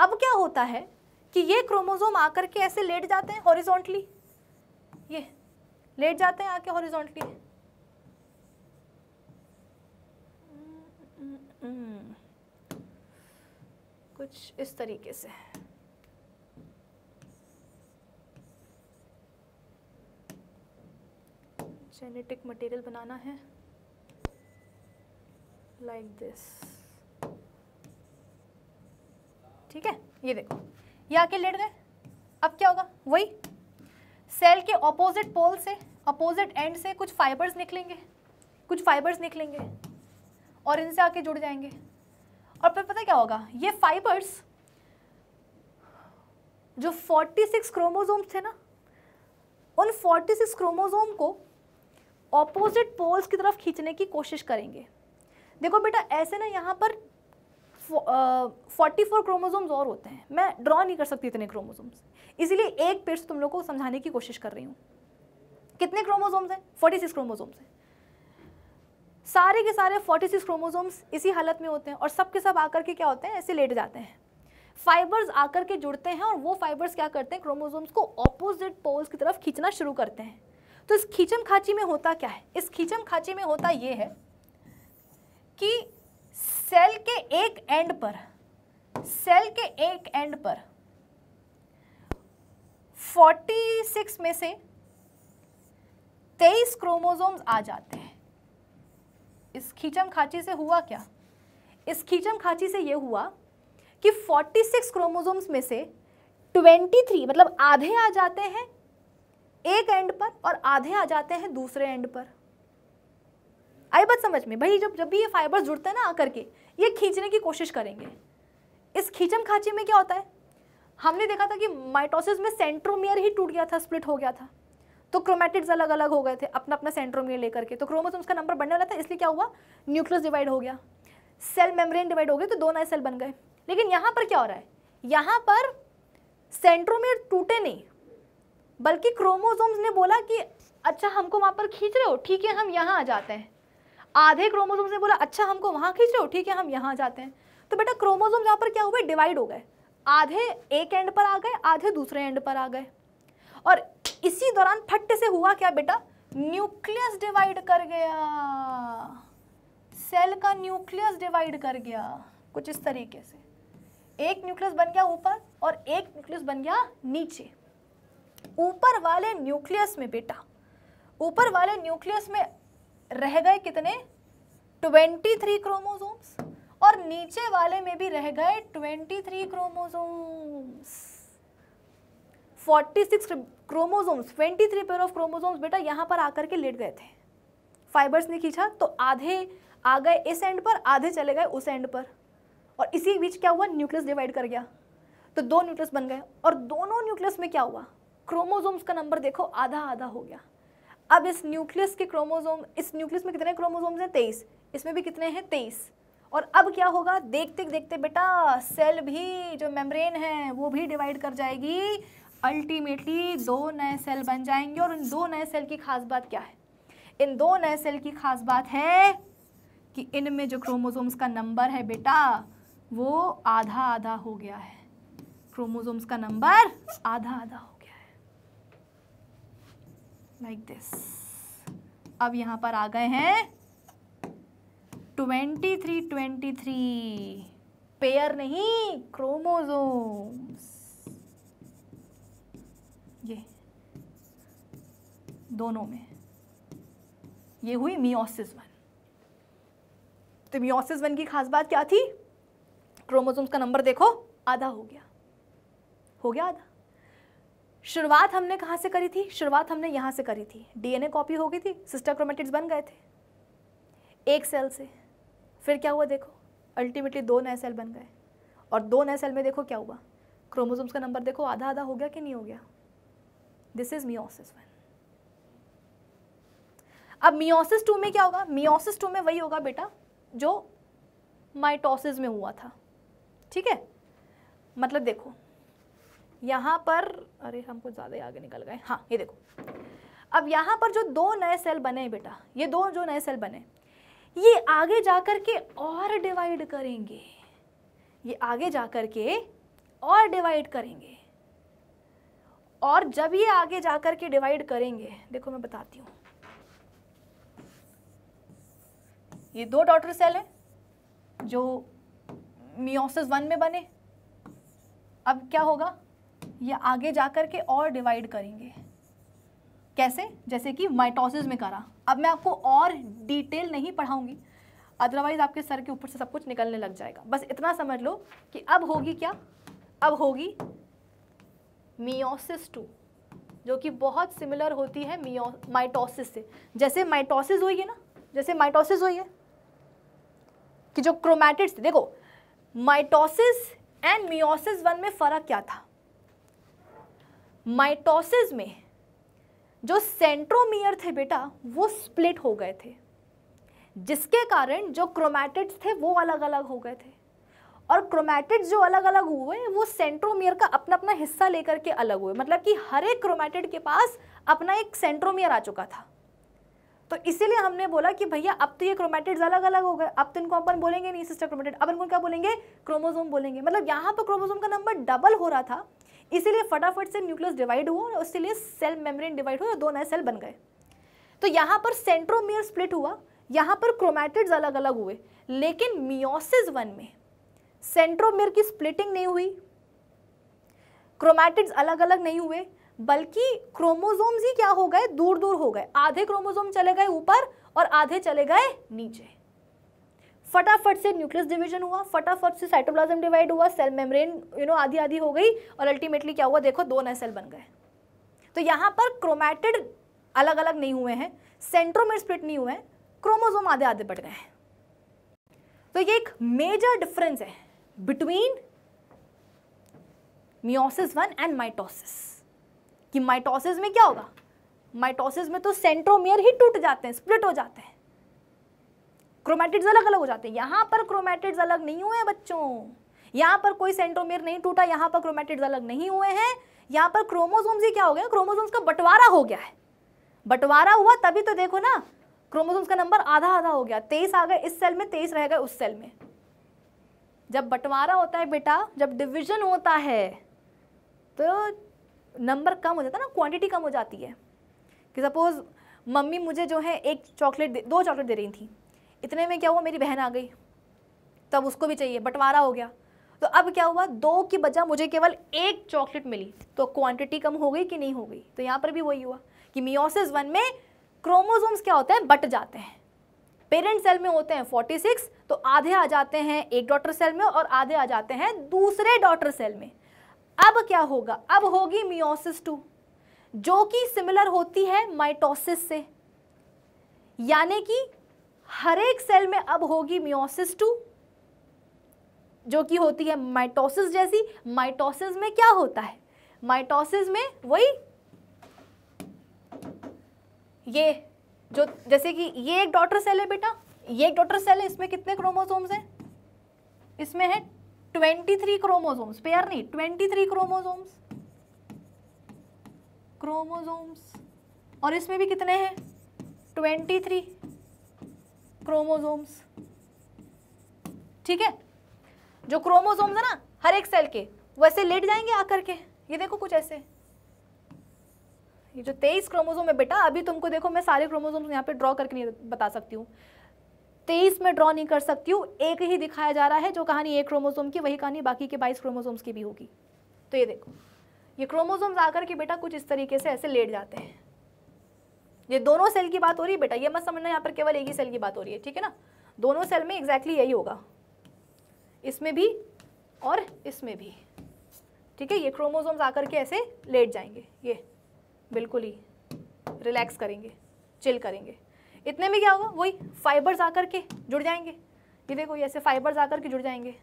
अब क्या होता है कि ये क्रोमोजोम आकर के ऐसे लेट जाते हैं हॉरिजोंटली ये लेट जाते हैं आके हॉरिजोंटली हम्म, हम्म, हम्म। कुछ इस तरीके से जेनेटिक मटेरियल बनाना है लाइक like दिस ठीक है ये देखो ये आके लेट गए अब क्या होगा वही सेल के ऑपोजिट पोल से अपोजिट एंड से कुछ फाइबर्स निकलेंगे कुछ फाइबर्स निकलेंगे और इनसे आके जुड़ जाएंगे और फिर पता क्या होगा ये फाइबर्स जो 46 क्रोमोसोम्स थे ना उन 46 क्रोमोसोम को ऑपोजिट पोल्स की तरफ खींचने की कोशिश करेंगे देखो बेटा ऐसे ना यहाँ पर फोर्टी फोर क्रोमोजोम्स और होते हैं मैं ड्रॉ नहीं कर सकती इतने क्रोमोजोम्स इसीलिए एक पेड़ से तुम लोग को समझाने की कोशिश कर रही हूँ कितने क्रोमोजोम्स हैं फोर्टी सिक्स क्रोमोजोम्स हैं सारे के सारे फोर्टी सिक्स क्रोमोजोम्स इसी हालत में होते हैं और सब के सब आकर के क्या होते हैं ऐसे लेट जाते हैं फाइबर्स आकर के जुड़ते हैं और वो फाइबर्स क्या करते हैं क्रोमोजोम्स को ऑपोजिट पोल्स की तरफ खींचना शुरू करते हैं तो इस खींचम खाची में होता क्या है इस खींचम खाची में होता ये है कि सेल के एक एंड पर सेल के एक एंड पर 46 में से 23 क्रोमोसोम्स आ जाते हैं इस खींचम खाची से हुआ क्या इस खींचम खाची से यह हुआ कि 46 क्रोमोसोम्स में से 23 मतलब आधे आ जाते हैं एक एंड पर और आधे आ जाते हैं दूसरे एंड पर आई बात समझ में भाई जब जब भी ये फाइबर जुड़ते हैं ना आकर के ये खींचने की कोशिश करेंगे इस खींचम खाची में क्या होता है हमने देखा था कि माइटोसिस में सेंट्रोमियर ही टूट गया था स्प्लिट हो गया था तो क्रोमेटिक्स अलग अलग हो गए थे अपना अपना सेंट्रोमियर लेकर के तो क्रोमोसोम्स का नंबर बढ़ने वाला था इसलिए क्या हुआ न्यूक्लियस डिवाइड हो गया सेल मेम्ब्रेन डिवाइड हो गई तो दो नए सेल बन गए लेकिन यहाँ पर क्या हो रहा है यहाँ पर सेंट्रोमियर टूटे नहीं बल्कि क्रोमोसोम्स ने बोला कि अच्छा हमको वहाँ पर खींच रहे हो ठीक है हम यहाँ आ जाते हैं आधे क्रोमोसोम्स ने बोला अच्छा हमको वहाँ खींच रहे हो ठीक है हम यहाँ जाते हैं तो बेटा क्रोमोजोम यहाँ पर क्या हुए डिवाइड हो गए आधे एक एंड पर आ गए आधे दूसरे एंड पर आ गए और इसी दौरान फट से हुआ क्या बेटा न्यूक्लियस डिवाइड कर गया सेल का न्यूक्लियस डिवाइड कर गया कुछ इस तरीके से एक न्यूक्लियस बन गया ऊपर और एक न्यूक्लियस बन गया नीचे ऊपर वाले न्यूक्लियस में बेटा ऊपर वाले न्यूक्लियस में रह गए कितने 23 क्रोमोसोम्स और नीचे वाले में भी रह गए 23 chromosomes 46 chromosomes 23 pair of chromosomes बेटा यहां पर आकर के लेट गए थे फाइबर्स ने खींचा तो आधे आ गए इस एंड पर आधे चले गए उस एंड पर और इसी बीच क्या हुआ न्यूक्लियस डिवाइड कर गया तो दो न्यूक्लियस बन गए और दोनों न्यूक्लियस में क्या हुआ क्रोमोजोम्स का नंबर देखो आधा आधा हो गया अब इस न्यूक्लियस के क्रोमोजोम इस न्यूक्लियस में कितने क्रोमोजोम्स हैं तेईस इसमें भी कितने हैं तेईस और अब क्या होगा देखते देखते बेटा सेल भी जो मेम्ब्रेन है वो भी डिवाइड कर जाएगी अल्टीमेटली दो नए सेल बन जाएंगे और उन दो नए सेल की खास बात क्या है इन दो नए सेल की खास बात है कि इनमें जो क्रोमोजोम्स का नंबर है बेटा वो आधा आधा हो गया है क्रोमोज़ोम्स का नंबर आधा आधा हो लाइक दिस अब यहाँ पर आ गए हैं twenty three twenty three pair नहीं क्रोमोजोम्स ये दोनों में ये हुई मियोसिस वन तो मियोसिस वन की खास बात क्या थी क्रोमोजोम्स का नंबर देखो आधा हो गया हो गया आधा शुरुआत हमने कहाँ से करी थी शुरुआत हमने यहाँ से करी थी डीएनए कॉपी हो गई थी सिस्टर क्रोमेटिक्स बन गए थे एक सेल से फिर क्या हुआ देखो अल्टीमेटली दो नए सेल बन गए और दो नए सेल में देखो क्या हुआ क्रोमोसोम्स का नंबर देखो आधा आधा हो गया कि नहीं हो गया दिस इज मियोसिस वन अब मियोसिस टू में क्या होगा मियोसिस टू में वही होगा बेटा जो माइटोसिस में हुआ था ठीक है मतलब देखो यहाँ पर अरे हम कुछ ज़्यादा आगे निकल गए हाँ ये देखो अब यहाँ पर जो दो नए सेल बने बेटा ये दो जो नए सेल बने ये आगे जा कर के और डिवाइड करेंगे ये आगे जा कर के और डिवाइड करेंगे और जब ये आगे जा कर के डिवाइड करेंगे देखो मैं बताती हूँ ये दो डॉटर सेल हैं जो मियोसिस वन में बने अब क्या होगा ये आगे जा कर के और डिवाइड करेंगे कैसे जैसे कि माइटोसिस में करा अब मैं आपको और डिटेल नहीं पढ़ाऊँगी अदरवाइज़ आपके सर के ऊपर से सब कुछ निकलने लग जाएगा बस इतना समझ लो कि अब होगी क्या अब होगी मियोसिस टू जो कि बहुत सिमिलर होती है मियो माइटोसिस से जैसे माइटोसिस हुई है ना जैसे माइटोसिस हुई है कि जो क्रोमैटिड्स देखो माइटोसिस एंड मियोसिस वन में फ़र्क क्या था माइटोसिस में जो सेंट्रोमियर थे बेटा वो स्प्लिट हो गए थे जिसके कारण जो क्रोमैटिड्स थे वो अलग अलग हो गए थे और क्रोमैटिड्स जो अलग अलग हुए वो सेंट्रोमियर का अपना अपना हिस्सा लेकर के अलग हुए मतलब कि हर एक क्रोमैटिड के पास अपना एक सेंट्रोमियर आ चुका था तो इसीलिए हमने बोला कि भैया अब तो ये क्रोमैटिड्स अलग अलग हो गए अब तो इनको अपन बोलेंगे नहीं सिस्टर क्रोमैटिड अब इनको क्या बोलेंगे क्रोमोजोम बोलेंगे मतलब यहाँ पर क्रोमोजोम का नंबर डबल हो रहा था इसीलिए फटाफट से न्यूक्लियस डिवाइड हुआ और इसीलिए सेल मेम्ब्रेन डिवाइड हुआ और दो नए सेल बन गए तो यहाँ पर सेंट्रोमियर स्प्लिट हुआ यहाँ पर क्रोमैटिड्स अलग अलग हुए लेकिन मियोसिस वन में सेंट्रोमियर की स्प्लिटिंग नहीं हुई क्रोमैटिड्स अलग अलग नहीं हुए बल्कि क्रोमोजोम्स ही क्या हो गए दूर दूर हो गए आधे क्रोमोजोम चले गए ऊपर और आधे चले गए नीचे फटाफट से न्यूक्लियस डिवीजन हुआ फटाफट से साइटोप्लाज्म डिवाइड हुआ सेल मेम्ब्रेन यू नो आधी आधी हो गई और अल्टीमेटली क्या हुआ देखो दो नए सेल बन गए तो यहाँ पर क्रोमैटिड अलग अलग नहीं हुए हैं सेंट्रोमेर स्प्लिट नहीं हुए हैं क्रोमोजोम आधे आधे बढ़ गए हैं तो ये एक मेजर डिफरेंस है between meiosis one and mitosis कि माइटोसिस में क्या होगा माइटोसिस में तो सेंट्रोमियर ही टूट जाते हैं स्प्लिट हो जाते हैं क्रोमेटिड्स अलग अलग हो जाते हैं यहाँ पर क्रोमेटिड्स अलग नहीं हुए हैं बच्चों यहाँ पर कोई सेंट्रोमेर नहीं टूटा यहाँ पर क्रोमेटिड्स अलग नहीं हुए हैं यहाँ पर क्रोमोसोम्स ही क्या हो गया क्रोमोसोम्स का बंटवारा हो गया है बंटवारा हुआ तभी तो देखो ना क्रोमोसोम्स का नंबर आधा आधा हो गया तेईस आ गए इस सेल में तेईस रह गए उस सेल में जब बंटवारा होता है बेटा जब डिविजन होता है तो नंबर कम हो जाता है ना क्वान्टिटी कम हो जाती है कि सपोज़ मम्मी मुझे जो है एक चॉकलेट दो चॉकलेट दे रही थी इतने में क्या हुआ मेरी बहन आ गई तब उसको भी चाहिए बंटवारा हो गया तो अब क्या हुआ दो की बजाय मुझे केवल एक चॉकलेट मिली तो क्वांटिटी कम हो गई कि नहीं हो गई तो यहाँ पर भी वही हुआ कि मियोसिस वन में क्रोमोजोम्स क्या होते हैं बट जाते हैं पेरेंट सेल में होते हैं 46 तो आधे आ जाते हैं एक डॉटर सेल में और आधे आ जाते हैं दूसरे डॉटर सेल में अब क्या होगा अब होगी मियोसिस टू जो कि सिमिलर होती है माइटोसिस से यानी कि हर एक सेल में अब होगी मियोसिस टू जो कि होती है माइटोसिस जैसी माइटोसिस में क्या होता है माइटोसिस में वही ये जो जैसे कि ये एक डॉटर सेल है बेटा ये एक डॉटर सेल है इसमें कितने क्रोमोसोम्स हैं इसमें है ट्वेंटी थ्री क्रोमोजोम्स पेयर नहीं ट्वेंटी थ्री क्रोमोजोम्स क्रोमोजोम्स और इसमें भी कितने हैं ट्वेंटी थ्री क्रोमोजोम्स ठीक है जो क्रोमोजोम्स है ना हर एक सेल के वैसे लेट जाएंगे आकर के ये देखो कुछ ऐसे ये जो तेईस क्रोमोजोम है बेटा अभी तुमको देखो मैं सारे क्रोमोजोम्स यहाँ पे ड्रॉ करके नहीं बता सकती हूँ तेईस में ड्रॉ नहीं कर सकती हूँ एक ही दिखाया जा रहा है जो कहानी एक क्रोमोजोम की वही कहानी बाकी के बाईस क्रोमोजोम्स की भी होगी तो ये देखो ये क्रोमोजोम्स आकर के बेटा कुछ इस तरीके से ऐसे लेट जाते हैं ये दोनों सेल की बात हो रही है बेटा ये मत समझना यहाँ पर केवल एक ही सेल की बात हो रही है ठीक है ना दोनों सेल में एग्जैक्टली exactly यही होगा इसमें भी और इसमें भी ठीक है ये क्रोमोजोम आकर के ऐसे लेट जाएंगे ये बिल्कुल ही रिलैक्स करेंगे चिल करेंगे इतने में क्या होगा वही फाइबर्स आकर के जुड़ जाएंगे ये देखो ये ऐसे फाइबर्स आकर के जुड़ जाएंगे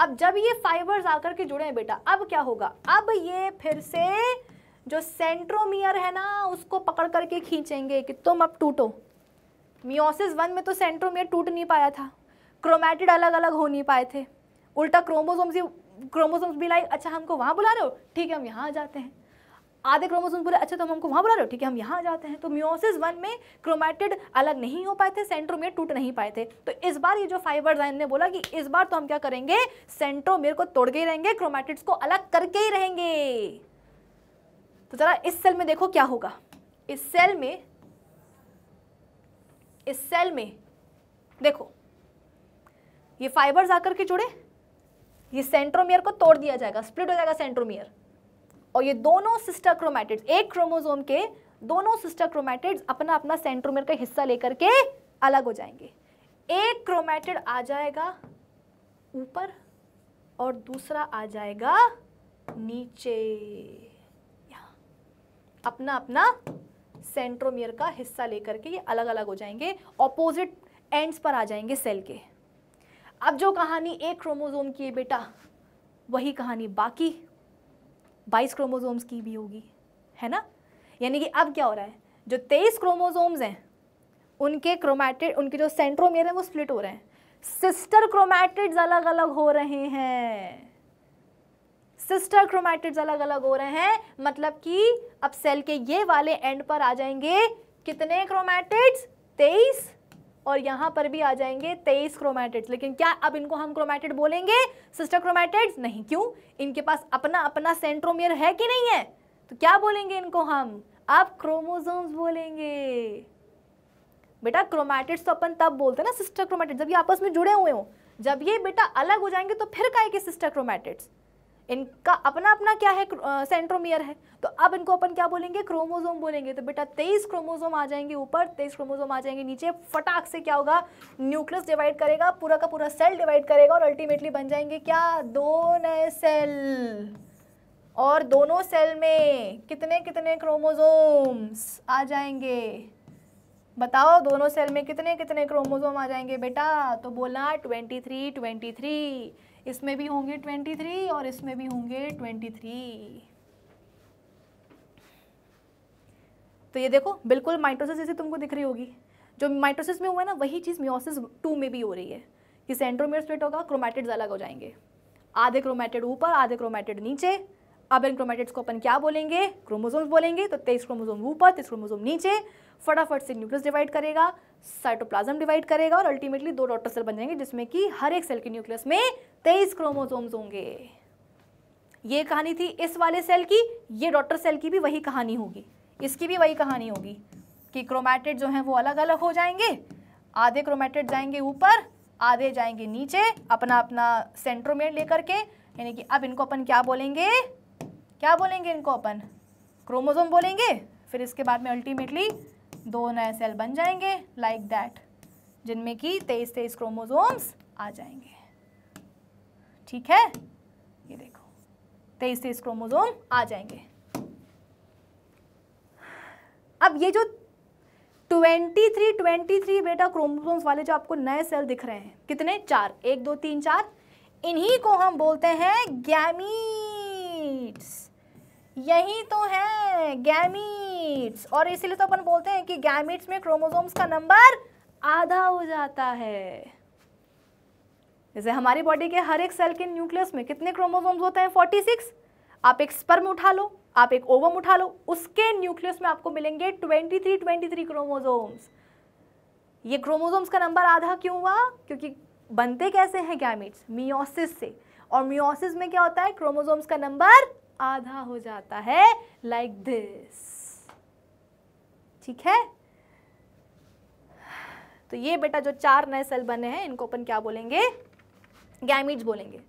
अब जब ये फाइबर्स आकर के जुड़े हैं बेटा अब क्या होगा अब ये फिर से जो सेंट्रोमियर है ना उसको पकड़ करके खींचेंगे कि तुम अब टूटो मियोसिस वन में तो सेंट्रोमियर टूट नहीं पाया था क्रोमैटिड अलग अलग हो नहीं पाए थे उल्टा क्रोमोसोम्स ही क्रोमोसोम्स भी लाए अच्छा हमको वहाँ बुला रहे हो ठीक है हम यहाँ आ जाते हैं आधे क्रोमोसोम्स बोले अच्छा तो हमको वहाँ बुला रहे हो ठीक है हम यहाँ आ जाते हैं तो म्योसिस वन में क्रोमैटिड अलग नहीं हो पाए थे सेंट्रोमियर टूट नहीं पाए थे तो इस बार ये जो फाइबर जाइन ने बोला कि इस बार तो हम क्या करेंगे सेंट्रोमियर को तोड़ के ही रहेंगे क्रोमैटिड्स को अलग करके ही रहेंगे तो ज़रा इस सेल में देखो क्या होगा इस सेल में इस सेल में देखो ये फाइबर्स आकर के जुड़े ये सेंट्रोमियर को तोड़ दिया जाएगा स्प्लिट हो जाएगा सेंट्रोमियर और ये दोनों सिस्टर क्रोमैटिड्स एक क्रोमोजोम के दोनों सिस्टर क्रोमैटिड्स अपना अपना सेंट्रोमियर का हिस्सा लेकर के अलग हो जाएंगे एक क्रोमैटिड आ जाएगा ऊपर और दूसरा आ जाएगा नीचे अपना अपना सेंट्रोमियर का हिस्सा लेकर के ये अलग अलग हो जाएंगे ऑपोजिट एंड्स पर आ जाएंगे सेल के अब जो कहानी एक क्रोमोजोम की है बेटा वही कहानी बाकी बाईस क्रोमोजोम्स की भी होगी है ना यानी कि अब क्या हो रहा है जो तेईस क्रोमोजोम्स हैं उनके क्रोमैटिड उनके जो सेंट्रोमियर हैं वो स्प्लिट हो रहे हैं सिस्टर क्रोमैटिड्स अलग अलग हो रहे हैं सिस्टर क्रोमैटिड्स अलग अलग हो रहे हैं मतलब कि अब सेल के ये वाले एंड पर आ जाएंगे कितने क्रोमैटिड्स तेईस और यहां पर भी आ जाएंगे तेईस क्रोमैटिड्स लेकिन क्या अब इनको हम क्रोमैटिड बोलेंगे सिस्टर क्रोमैटिड्स नहीं क्यों इनके पास अपना अपना सेंट्रोमियर है कि नहीं है तो क्या बोलेंगे इनको हम आप क्रोमोजोम्स बोलेंगे बेटा क्रोमैटिड्स तो अपन तब बोलते हैं ना सिस्टर क्रोमैटिड जब ये आपस में जुड़े हुए हो जब ये बेटा अलग हो जाएंगे तो फिर कहेंगे सिस्टर क्रोमैटिड्स इनका अपना अपना क्या है सेंट्रोमियर है तो अब इनको अपन क्या बोलेंगे क्रोमोजोम बोलेंगे तो बेटा तेईस क्रोमोजोम आ जाएंगे ऊपर तेईस क्रोमोजोम आ जाएंगे नीचे फटाक से क्या होगा न्यूक्लियस डिवाइड करेगा पूरा का पूरा सेल डिवाइड करेगा और अल्टीमेटली बन जाएंगे क्या दो नए सेल और दोनों सेल में कितने कितने क्रोमोजोम्स आ जाएंगे बताओ दोनों सेल में कितने कितने क्रोमोजोम आ जाएंगे बेटा तो बोला ट्वेंटी थ्री ट्वेंटी थ्री इसमें भी होंगे ट्वेंटी थ्री और इसमें भी होंगे ट्वेंटी थ्री तो ये देखो बिल्कुल माइटोसिस जैसे तुमको दिख रही होगी जो माइटोसिस में हुआ है ना वही चीज़ मियोसिस टू में भी हो रही है कि सेंट्रोमेयर स्प्लिट होगा क्रोमैटिड्स अलग हो जाएंगे आधे क्रोमैटिड ऊपर आधे क्रोमैटिड नीचे अब इन क्रोमैटिड्स को अपन क्या बोलेंगे क्रोमोसोम्स बोलेंगे तो तेईस क्रोमोजोम ऊपर तेईस क्रोमोजोम नीचे फटाफट से न्यूक्लियस डिवाइड करेगा साइटोप्लाज्म डिवाइड करेगा और अल्टीमेटली दो डॉटर सेल बन जाएंगे जिसमें कि हर एक सेल के न्यूक्लियस में तेईस क्रोमोजोम्स होंगे ये कहानी थी इस वाले सेल की ये डॉटर सेल की भी वही कहानी होगी इसकी भी वही कहानी होगी कि क्रोमैटिड जो हैं वो अलग अलग हो जाएंगे आधे क्रोमैटिड जाएंगे ऊपर आधे जाएंगे नीचे अपना अपना सेंट्रोमेयर लेकर के यानी कि अब इनको अपन क्या बोलेंगे क्या बोलेंगे इनको अपन क्रोमोजोम बोलेंगे फिर इसके बाद में अल्टीमेटली दो नए सेल बन जाएंगे लाइक दैट जिनमें कि तेईस तेईस क्रोमोजोम्स आ जाएंगे ठीक है ये देखो तेईस तेईस क्रोमोजोम आ जाएंगे अब ये जो 23 23 बेटा क्रोमोसोम्स वाले जो आपको नए सेल दिख रहे हैं कितने चार एक दो तीन चार इन्हीं को हम बोलते हैं गैमीट्स यही तो है गैमिट्स और इसीलिए तो अपन बोलते हैं कि गैमिट्स में क्रोमोसोम्स का नंबर आधा हो जाता है जैसे हमारी बॉडी के हर एक सेल के न्यूक्लियस में कितने क्रोमोसोम्स होते हैं 46 आप एक स्पर्म उठा लो आप एक ओवम उठा लो उसके न्यूक्लियस में आपको मिलेंगे 23 23 क्रोमोसोम्स ये क्रोमोसोम्स का नंबर आधा क्यों हुआ क्योंकि बनते कैसे हैं गैमिट्स मियोसिस से और मियोसिस में क्या होता है क्रोमोजोम्स का नंबर आधा हो जाता है लाइक दिस ठीक है तो ये बेटा जो चार नए सेल बने हैं इनको अपन क्या बोलेंगे गैमिट्स बोलेंगे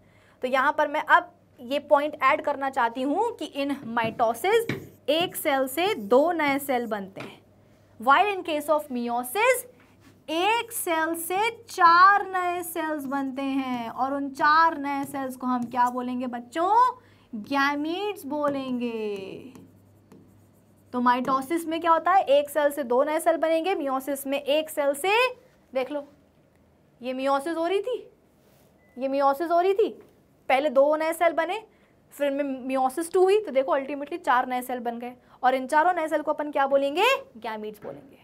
तो यहां पर मैं अब ये पॉइंट ऐड करना चाहती हूं कि इन माइटोसिस एक सेल से दो नए सेल बनते हैं while in case of meiosis एक सेल से चार नए सेल्स बनते हैं और उन चार नए सेल्स को हम क्या बोलेंगे बच्चों गैमीट्स बोलेंगे तो माइटोसिस में क्या होता है एक सेल से दो नए सेल बनेंगे मियोसिस में एक सेल से देख लो ये मियोसिस हो रही थी ये मियोसिस हो रही थी पहले दो नए सेल बने फिर में मियोसिस टू हुई तो देखो अल्टीमेटली चार नए सेल बन गए और इन चारों नए सेल को अपन क्या बोलेंगे गैमीट्स बोलेंगे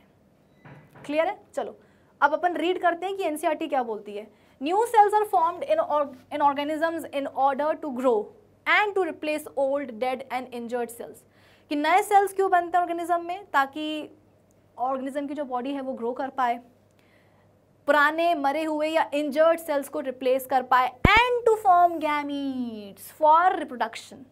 क्लियर है चलो अब अपन रीड करते हैं कि एनसीईआरटी e क्या बोलती है new cells are formed in in organisms in order to grow and to replace old dead and injured cells कि नए सेल्स क्यों बनते हैं ऑर्गेनिज्म में ताकि ऑर्गेनिज्म की जो बॉडी है वो ग्रो कर पाए पुराने मरे हुए या इंजर्ड सेल्स को रिप्लेस कर पाए and to form gametes for reproduction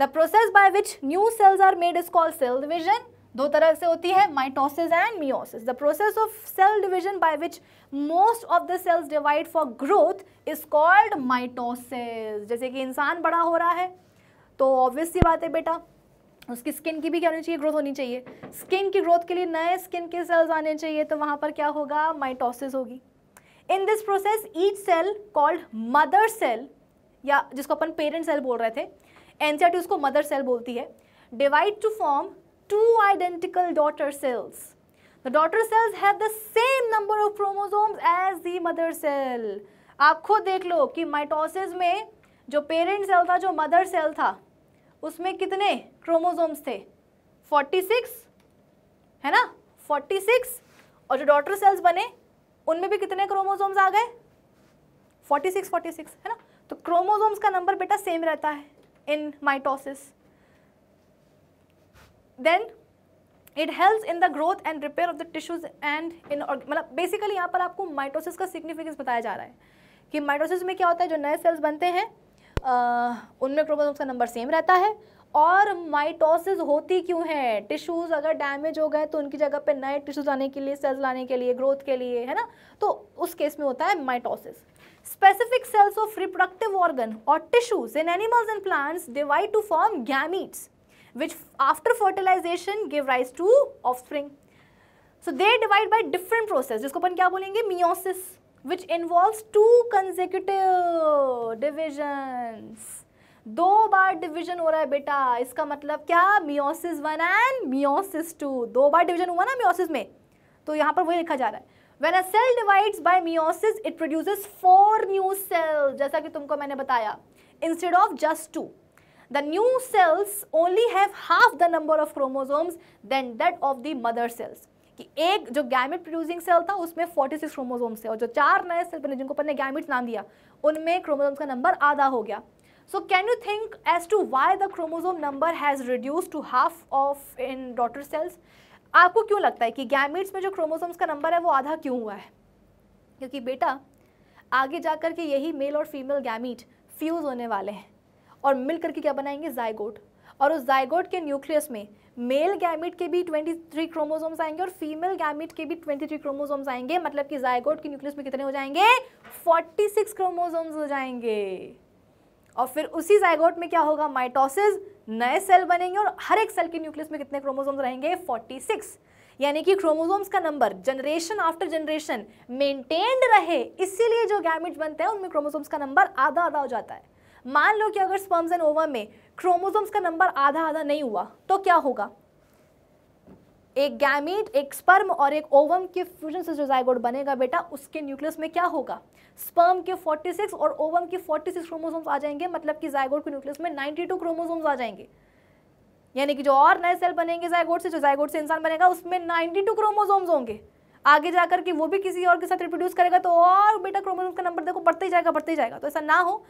the process by which new cells are made is called cell division दो तरह से होती है mitosis and meiosis the process of cell division by which most of the cells divide for growth is called mitosis जैसे कि इंसान बड़ा हो रहा है तो ऑब्वियस सी बात है बेटा उसकी स्किन की भी क्या होनी चाहिए ग्रोथ होनी चाहिए स्किन की ग्रोथ के लिए नए स्किन के सेल्स आने चाहिए तो वहाँ पर क्या होगा माइटोसिस होगी in this process each cell called mother cell या जिसको अपन पेरेंट सेल बोल रहे थे एनसीआरटी e उसको मदर सेल बोलती है divide to form two identical daughter cells. The daughter cells have the same number of chromosomes as the mother cell. आप खुद देख लो कि माइटोसिस में जो पेरेंट सेल था जो मदर सेल था उसमें कितने क्रोमोसोम्स थे 46 है ना 46 और जो डॉटर सेल्स बने उनमें भी कितने क्रोमोसोम्स आ गए 46 46 है ना तो क्रोमोसोम्स का नंबर बेटा सेम रहता है in mitosis then it help in the growth and repair of the tissues and in मतलब बेसिकली यहाँ पर आपको माइटोसिस का सिग्निफिकेंस बताया जा रहा है कि माइटोसिस में क्या होता है जो नए सेल्स बनते हैं उनमें क्रोमोसोम्स का नंबर सेम रहता है और माइटोसिस होती क्यों है टिश्यूज़ अगर डैमेज हो गए तो उनकी जगह पे नए टिश्यूज आने के लिए सेल्स लाने के लिए ग्रोथ के लिए है ना तो उस केस में होता है mitosis specific cells of reproductive organ और tissues in animals and plants divide to form gametes which after fertilization give rise to offspring. So they divide by different process. जिसको अपन क्या बोलेंगे meiosis, which involves two consecutive divisions. दो बार division हो रहा है बेटा इसका मतलब क्या meiosis one and meiosis two दो बार डिवीजन हुआ ना मियोसिस में तो यहां पर वही लिखा जा रहा है when a cell divides by meiosis it produces four new cell जैसा कि तुमको मैंने बताया instead of just two the new cells only have half the number of chromosomes than that of the mother cells कि एक जो gamete producing cell था उसमें 46 सिक्स क्रोमोजोम्स थे और जो चार नए सेल बने जिनको अपने गैमिट्स नाम दिया उनमें क्रोमोजोम्स का नंबर आधा हो गया so can you think as to why the chromosome number has reduce to half of in daughter cells आपको क्यों लगता है कि गैमिट्स में जो क्रोमोजोम्स का नंबर है वो आधा क्यों हुआ है क्योंकि बेटा आगे जाकर के यही मेल और फीमेल गैमिट फ्यूज होने वाले हैं और मिल करके क्या बनाएंगे जायगोट और उस जायगोट के न्यूक्लियस में मेल गैमिट के भी 23 थ्री क्रोमोजोम्स आएंगे और फीमेल गैमिट के भी 23 थ्री क्रोमोजोम्स आएंगे मतलब कि जायगोट के न्यूक्लियस में कितने हो जाएंगे 46 सिक्स क्रोमोजोम्स हो जाएंगे और फिर उसी जायगोट में क्या होगा माइटोसिस नए सेल बनेंगे और हर एक सेल के न्यूक्लियस में कितने क्रोमोजोम्स रहेंगे फोर्टी यानी कि क्रोमोजोम्स का number generation after generation maintained रहे इसीलिए जो गैमिट बनते हैं उनमें क्रोमोजोम्स का नंबर आधा आधा हो जाता है मान लो कि अगर स्पर्म्स एंड ओवम में क्रोमोसोम्स का नंबर आधा आधा नहीं हुआ तो क्या होगा एक गैमीट एक स्पर्म और एक ओवम के फ्यूजन से जो जायगोड बनेगा बेटा उसके न्यूक्लियस में क्या होगा स्पर्म के 46 और ओवम के 46 सिक्स क्रोमोसोम्स आ जाएंगे मतलब कि जायगोड के न्यूक्लियस में 92 टू क्रोमोसोम्स आ जाएंगे यानी कि जो और नए सेल बनेंगे जायगोड से जो जायगोड से इंसान बनेगा उसमें 92 क्रोमोसोम्स होंगे आगे जाकर के वो भी किसी और के साथ रिप्रोड्यूस करेगा तो और बेटा क्रोमोसोम का नंबर देखो बढ़ते ही जाएगा बढ़ते ही जाएगा तो ऐसा ना हो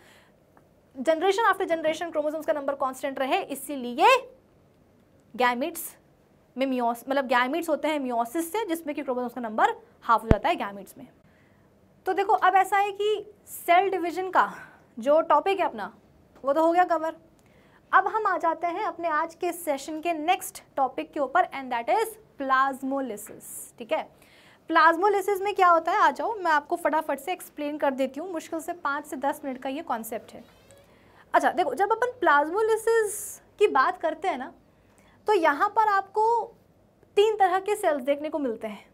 जनरेशन आफ्टर जनरेशन क्रोमोसोम्स का नंबर कांस्टेंट रहे इसीलिए गैमिट्स में म्योस मतलब गैमिट्स होते हैं म्योसिस से जिसमें कि क्रोमोसोम्स का नंबर हाफ हो जाता है गैमिट्स में तो देखो अब ऐसा है कि सेल डिवीजन का जो टॉपिक है अपना वो तो हो गया कवर अब हम आ जाते हैं अपने आज के सेशन के नेक्स्ट टॉपिक के ऊपर एंड दैट इज प्लाज्मोलिसिस ठीक है प्लाज्मोलिसिस में क्या होता है आ जाओ मैं आपको फटाफट से एक्सप्लेन कर देती हूँ मुश्किल से पाँच से दस मिनट का ये कॉन्सेप्ट है अच्छा देखो जब अपन प्लाज्मोलिसिस की बात करते हैं ना तो यहाँ पर आपको तीन तरह के सेल्स देखने को मिलते हैं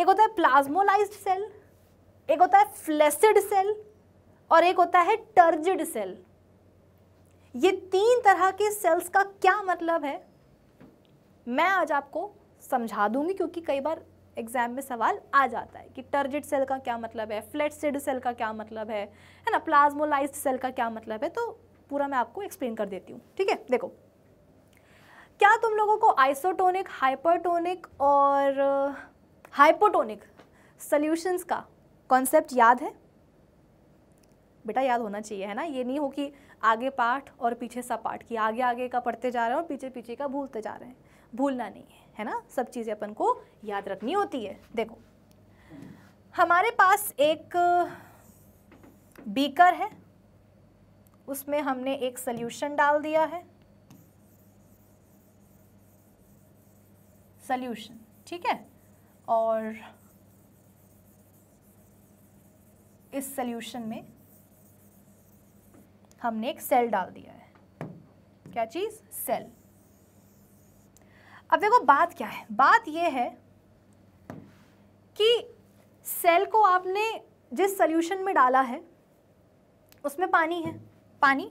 एक होता है प्लाज्मोलाइज्ड सेल एक होता है फ्लेसिड सेल और एक होता है टर्जिड सेल ये तीन तरह के सेल्स का क्या मतलब है मैं आज आपको समझा दूंगी क्योंकि कई बार एग्जाम में सवाल आ जाता है कि टर्जिट सेल का क्या मतलब है फ्लैटसिड सेल का क्या मतलब है है ना प्लाज्मोलाइज्ड सेल का क्या मतलब है तो पूरा मैं आपको एक्सप्लेन कर देती हूँ ठीक है देखो क्या तुम लोगों को आइसोटोनिक हाइपरटोनिक और हाइपोटोनिक सॉल्यूशंस का कॉन्सेप्ट याद है बेटा याद होना चाहिए है ना ये नहीं हो कि आगे पाठ और पीछे सा पाठ कि आगे आगे का पढ़ते जा रहे हैं और पीछे पीछे का भूलते जा रहे हैं भूलना नहीं है है ना सब चीज़ें अपन को याद रखनी होती है देखो हमारे पास एक बीकर है उसमें हमने एक सल्यूशन डाल दिया है सल्यूशन ठीक है और इस सल्यूशन में हमने एक सेल डाल दिया है क्या चीज़ सेल अब देखो बात क्या है बात यह है कि सेल को आपने जिस सोल्यूशन में डाला है उसमें पानी है पानी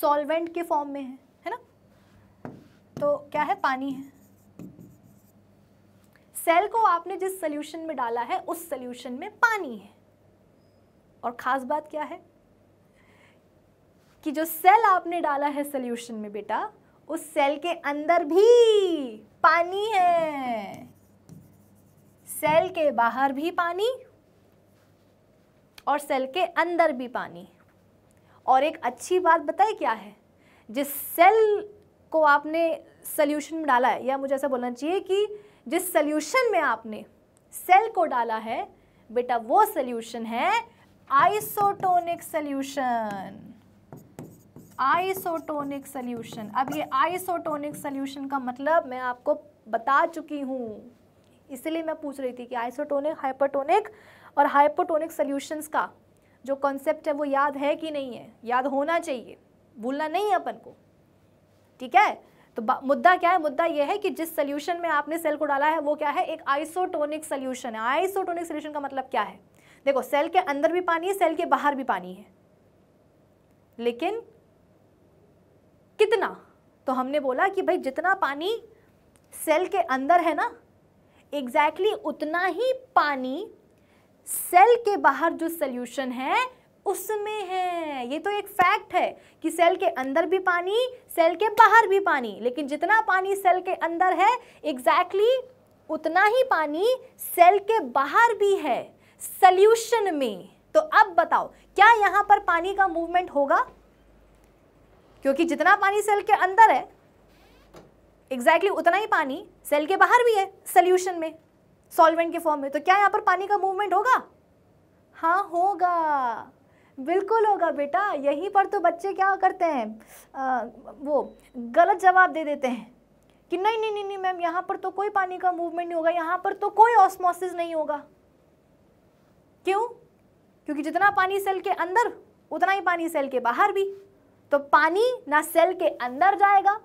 सॉल्वेंट के फॉर्म में है है ना तो क्या है पानी है सेल को आपने जिस सोल्यूशन में डाला है उस सोल्यूशन में पानी है और ख़ास बात क्या है कि जो सेल आपने डाला है सोल्यूशन में बेटा उस सेल के अंदर भी पानी है सेल के बाहर भी पानी और सेल के अंदर भी पानी और एक अच्छी बात बताए क्या है जिस सेल को आपने सल्यूशन में डाला है या मुझे ऐसा बोलना चाहिए कि जिस सोल्यूशन में आपने सेल को डाला है बेटा वो सोल्यूशन है आइसोटोनिक सल्यूशन आइसोटोनिक सोल्यूशन अब ये आइसोटोनिक सोल्यूशन का मतलब मैं आपको बता चुकी हूँ इसलिए मैं पूछ रही थी कि आइसोटोनिक हाइपरटोनिक और हाइपोटोनिक सोल्यूशंस का जो कॉन्सेप्ट है वो याद है कि नहीं है याद होना चाहिए भूलना नहीं है अपन को ठीक है तो मुद्दा क्या है मुद्दा यह है कि जिस सोल्यूशन में आपने सेल को डाला है वो क्या है एक आइसोटोनिक सोल्यूशन है आइसोटोनिक सोल्यूशन का मतलब क्या है देखो सेल के अंदर भी पानी है सेल के बाहर भी पानी है लेकिन कितना तो हमने बोला कि भाई जितना पानी सेल के अंदर है ना एग्जैक्टली exactly उतना ही पानी सेल के बाहर जो सल्यूशन है उसमें है ये तो एक फैक्ट है कि सेल के अंदर भी पानी सेल के बाहर भी पानी लेकिन जितना पानी सेल के अंदर है एग्जैक्टली exactly उतना ही पानी सेल के बाहर भी है सल्यूशन में तो अब बताओ क्या यहाँ पर पानी का मूवमेंट होगा क्योंकि जितना पानी सेल के अंदर है एग्जैक्टली exactly उतना ही पानी सेल के बाहर भी है सोल्यूशन में सॉल्वेंट के फॉर्म में तो क्या यहाँ पर पानी का मूवमेंट होगा हाँ होगा बिल्कुल होगा बेटा यहीं पर तो बच्चे क्या करते हैं आ, वो गलत जवाब दे देते हैं कि नहीं नहीं नहीं नहीं मैम यहाँ पर तो कोई पानी का मूवमेंट नहीं होगा यहाँ पर तो कोई ऑस्मोसिस नहीं होगा क्यों क्योंकि जितना पानी सेल के अंदर उतना ही पानी सेल के बाहर भी तो पानी ना सेल के अंदर जाएगा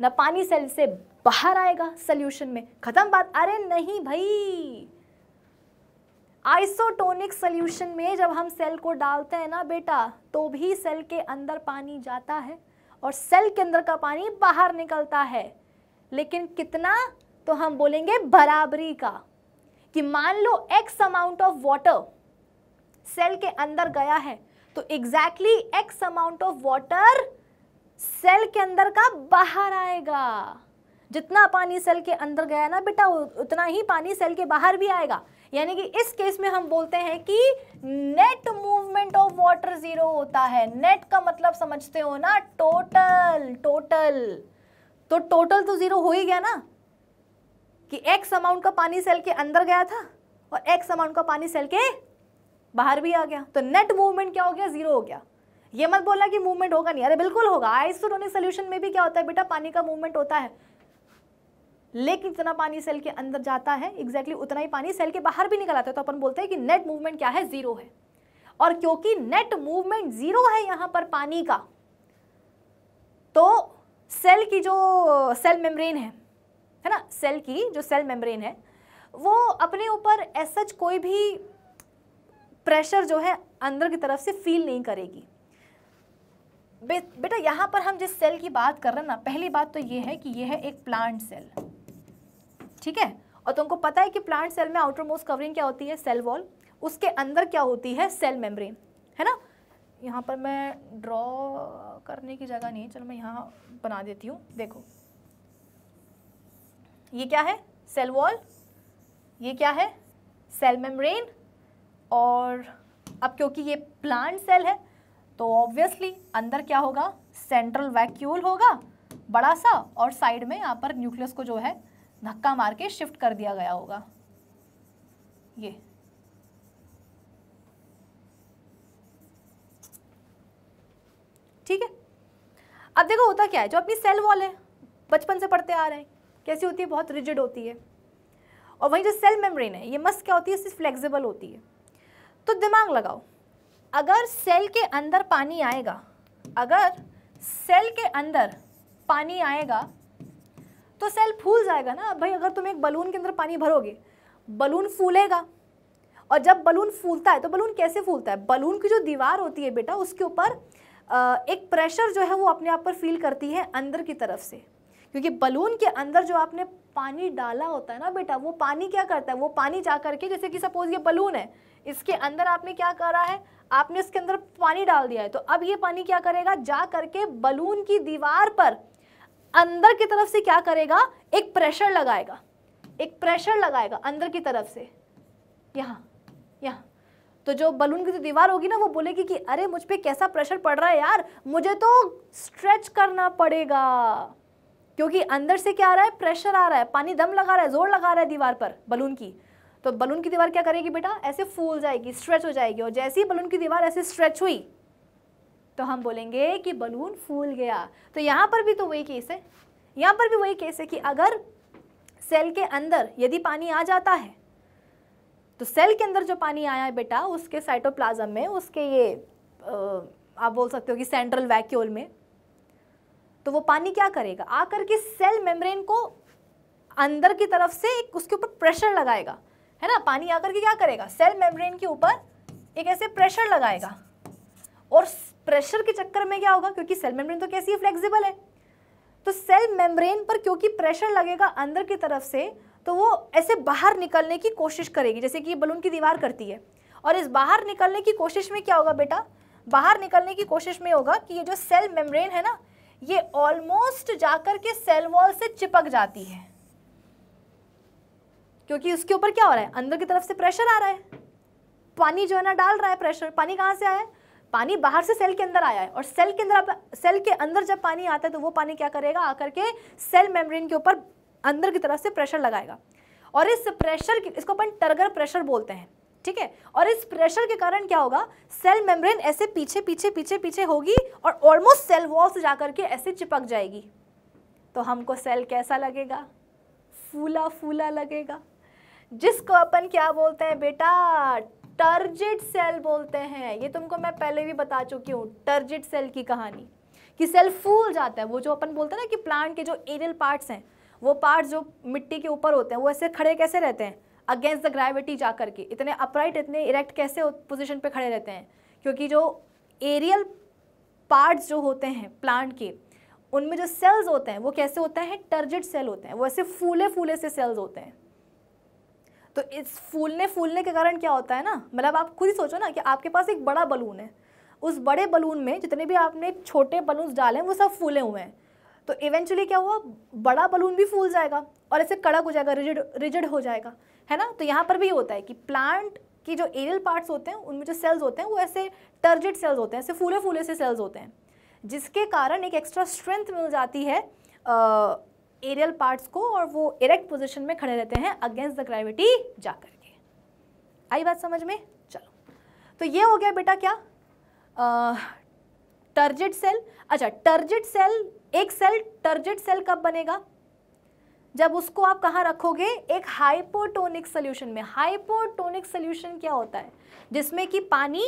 ना पानी सेल से बाहर आएगा सोल्यूशन में खत्म बात अरे नहीं भाई आइसोटोनिक सोल्यूशन में जब हम सेल को डालते हैं ना बेटा तो भी सेल के अंदर पानी जाता है और सेल के अंदर का पानी बाहर निकलता है लेकिन कितना तो हम बोलेंगे बराबरी का कि मान लो x amount of water cell के अंदर गया है तो exactly x amount of water cell के अंदर का बाहर आएगा जितना पानी सेल के अंदर गया ना बेटा उतना ही पानी सेल के बाहर भी आएगा यानी कि इस केस में हम बोलते हैं कि net movement of water zero होता है नेट का मतलब समझते हो ना टोटल टोटल तो टोटल तो जीरो हो ही गया ना कि एक्स अमाउंट का पानी सेल के अंदर गया था और एक्स अमाउंट का पानी सेल के बाहर भी आ गया तो नेट मूवमेंट क्या हो गया जीरो हो गया ये मत बोला कि मूवमेंट होगा नहीं अरे बिल्कुल होगा आइसोटोनिक सोल्यूशन में भी क्या होता है बेटा पानी का मूवमेंट होता है लेकिन जितना पानी सेल के अंदर जाता है एग्जैक्टली exactly उतना ही पानी सेल के बाहर भी निकल आता है तो अपन बोलते हैं कि नेट मूवमेंट क्या है जीरो है और क्योंकि नेट मूवमेंट जीरो है यहां पर पानी का तो सेल की जो सेल मेम्ब्रेन है है ना सेल की जो सेल मेम्ब्रेन है वो अपने ऊपर एस सच कोई भी प्रेशर जो है अंदर की तरफ से फील नहीं करेगी बे, बेटा यहाँ पर हम जिस सेल की बात कर रहे हैं ना पहली बात तो ये है कि ये है एक प्लांट सेल ठीक है और तुमको पता है कि प्लांट सेल में आउटर मोस्ट कवरिंग क्या होती है सेल वॉल उसके अंदर क्या होती है सेल मेम्ब्रेन है ना यहाँ पर मैं ड्रॉ करने की जगह नहीं चलो मैं यहाँ बना देती हूँ देखो ये क्या है सेल वॉल ये क्या है सेल मेम्ब्रेन और अब क्योंकि ये प्लांट सेल है तो ऑब्वियसली अंदर क्या होगा सेंट्रल वैक्यूल होगा बड़ा सा और साइड में यहाँ पर न्यूक्लियस को जो है धक्का मार के शिफ्ट कर दिया गया होगा ये ठीक है अब देखो होता क्या है जो अपनी सेल वॉल है बचपन से पढ़ते आ रहे हैं कैसी होती है बहुत रिजिड होती है और वहीं जो सेल मेम्ब्रेन है ये मस्त क्या होती है सिर्फ फ्लेक्सिबल होती है तो दिमाग लगाओ अगर सेल के अंदर पानी आएगा अगर सेल के अंदर पानी आएगा तो सेल फूल जाएगा ना भाई अगर तुम एक बलून के अंदर पानी भरोगे बलून फूलेगा और जब बलून फूलता है तो बलून कैसे फूलता है बलून की जो दीवार होती है बेटा उसके ऊपर एक प्रेशर जो है वो अपने आप पर फील करती है अंदर की तरफ से क्योंकि बलून के अंदर जो आपने पानी डाला होता है ना बेटा वो पानी क्या करता है वो पानी जा करके जैसे कि सपोज ये बलून है इसके अंदर आपने क्या करा है आपने इसके अंदर पानी डाल दिया है तो अब ये पानी क्या करेगा जा करके बलून की दीवार पर अंदर की तरफ से क्या करेगा एक प्रेशर लगाएगा एक प्रेशर लगाएगा अंदर की तरफ से यहाँ यहाँ तो जो बलून की जो दीवार होगी ना वो बोलेगी कि अरे मुझ पर कैसा प्रेशर पड़ रहा है यार मुझे तो स्ट्रेच करना पड़ेगा क्योंकि अंदर से क्या आ रहा है प्रेशर आ रहा है पानी दम लगा रहा है जोर लगा रहा है दीवार पर बलून की तो बलून की दीवार क्या करेगी बेटा ऐसे फूल जाएगी स्ट्रेच हो जाएगी और जैसे ही बलून की दीवार ऐसे स्ट्रेच हुई तो हम बोलेंगे कि बलून फूल गया तो यहाँ पर भी तो वही केस है यहाँ पर भी वही केस है कि अगर सेल के अंदर यदि पानी आ जाता है तो सेल के अंदर जो पानी आया है बेटा उसके साइटोप्लाज्म में उसके ये आप बोल सकते हो कि सेंट्रल वैक्यूल में तो वो पानी क्या करेगा आकर के सेल मेम्ब्रेन को अंदर की तरफ से उसके ऊपर प्रेशर लगाएगा है ना पानी आकर के क्या करेगा सेल मेम्ब्रेन के ऊपर एक ऐसे प्रेशर लगाएगा और प्रेशर के चक्कर में क्या होगा क्योंकि सेल मेम्ब्रेन तो कैसी है फ्लेक्सिबल है तो सेल मेम्ब्रेन पर क्योंकि प्रेशर लगेगा अंदर की तरफ से तो वो ऐसे बाहर निकलने की कोशिश करेगी जैसे कि बलून की दीवार करती है और इस बाहर निकलने की कोशिश में क्या होगा बेटा बाहर निकलने की कोशिश में होगा कि ये जो सेल मेम्ब्रेन है ना ये ऑलमोस्ट जाकर के सेल वॉल से चिपक जाती है क्योंकि उसके ऊपर क्या हो रहा है अंदर की तरफ से प्रेशर आ रहा है पानी जो है ना डाल रहा है प्रेशर पानी कहाँ से आया है पानी बाहर से सेल के अंदर आया है और सेल के अंदर सेल के अंदर जब पानी आता है तो वो पानी क्या करेगा आकर के सेल मेम्ब्रेन के ऊपर अंदर की तरफ से प्रेशर लगाएगा और इस प्रेशर इसको अपन टर्गर प्रेशर बोलते हैं ठीक है और इस प्रेशर के कारण क्या होगा सेल मेम्ब्रेन ऐसे पीछे पीछे पीछे पीछे होगी और ऑलमोस्ट सेल वॉल से जाकर के ऐसे चिपक जाएगी तो हमको सेल कैसा लगेगा फूला फूला लगेगा जिसको अपन क्या बोलते हैं बेटा टर्जिट सेल बोलते हैं ये तुमको मैं पहले भी बता चुकी हूँ टर्जिट सेल की कहानी कि सेल फूल जाता है वो जो अपन बोलते हैं ना कि प्लांट के जो एरियल पार्ट्स हैं वो पार्ट्स जो मिट्टी के ऊपर होते हैं वो ऐसे खड़े कैसे रहते हैं अगेंस्ट द ग्रेविटी जा करके इतने अपराइट इतने इरेक्ट कैसे पोजिशन पर खड़े रहते हैं क्योंकि जो एरियल पार्ट्स जो होते हैं प्लांट के उनमें जो सेल्स होते हैं वो कैसे होते हैं टर्जिट सेल होते हैं वो ऐसे फूले फूले से सेल्स होते हैं तो इस फूलने फूलने के कारण क्या होता है ना मतलब आप खुद ही सोचो ना कि आपके पास एक बड़ा बलून है उस बड़े बलून में जितने भी आपने छोटे बलून्स डाले हैं वो सब फूले हुए हैं तो इवेंचुअली क्या हुआ बड़ा बलून भी फूल जाएगा और ऐसे कड़क हो जाएगा रिजिड रिजिड हो जाएगा है ना तो यहाँ पर भी होता है कि प्लांट के जो एरियल पार्ट्स होते हैं उनमें जो सेल्स होते हैं वो ऐसे टर्जिड सेल्स होते हैं ऐसे फूले फूले से सेल्स होते हैं जिसके कारण एक एक्स्ट्रा स्ट्रेंथ मिल जाती है एरियल पार्ट्स को और वो इरेक्ट पोजिशन में खड़े रहते हैं अगेंस्ट द ग्रेविटी जा करके आई बात समझ में चलो तो ये हो गया बेटा क्या टर्जिट सेल अच्छा टर्जिट सेल एक सेल टर्जिट सेल कब बनेगा जब उसको आप कहाँ रखोगे एक हाइपोटोनिक सोल्यूशन में हाइपोटोनिक सोल्यूशन क्या होता है जिसमें कि पानी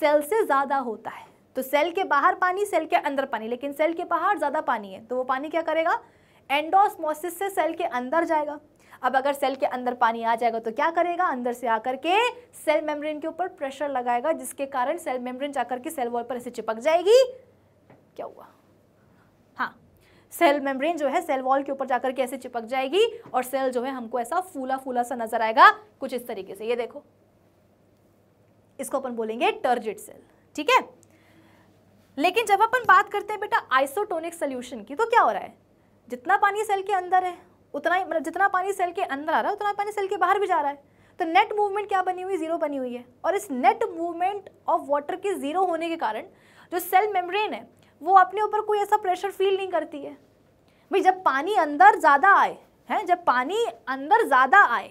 सेल से ज़्यादा होता है तो सेल के बाहर पानी सेल के अंदर पानी लेकिन सेल के बाहर ज़्यादा पानी है तो वो पानी क्या करेगा एंडोसमोसिस से सेल के अंदर जाएगा अब अगर सेल के अंदर पानी आ जाएगा तो क्या करेगा अंदर से आकर के सेल मेम्ब्रेन के ऊपर प्रेशर लगाएगा जिसके कारण सेल मेम्ब्रेन जाकर के सेल वॉल पर ऐसे चिपक जाएगी क्या हुआ हाँ सेल मेम्ब्रेन जो है सेल वॉल के ऊपर जाकर के ऐसे चिपक जाएगी और सेल जो है हमको ऐसा फूला फूला सा नजर आएगा कुछ इस तरीके से ये देखो इसको अपन बोलेंगे टर्जिट सेल ठीक है लेकिन जब अपन बात करते हैं बेटा आइसोटोनिक सोल्यूशन की तो क्या हो रहा है जितना पानी सेल के अंदर है उतना ही मतलब जितना पानी सेल के अंदर आ रहा है उतना पानी सेल के बाहर भी जा रहा है तो नेट मूवमेंट क्या बनी हुई जीरो बनी हुई है और इस नेट मूवमेंट ऑफ वाटर के जीरो होने के कारण जो सेल मेम्ब्रेन है वो अपने ऊपर कोई ऐसा प्रेशर फील नहीं करती है भाई जब पानी अंदर ज़्यादा आए हैं जब पानी अंदर ज़्यादा आए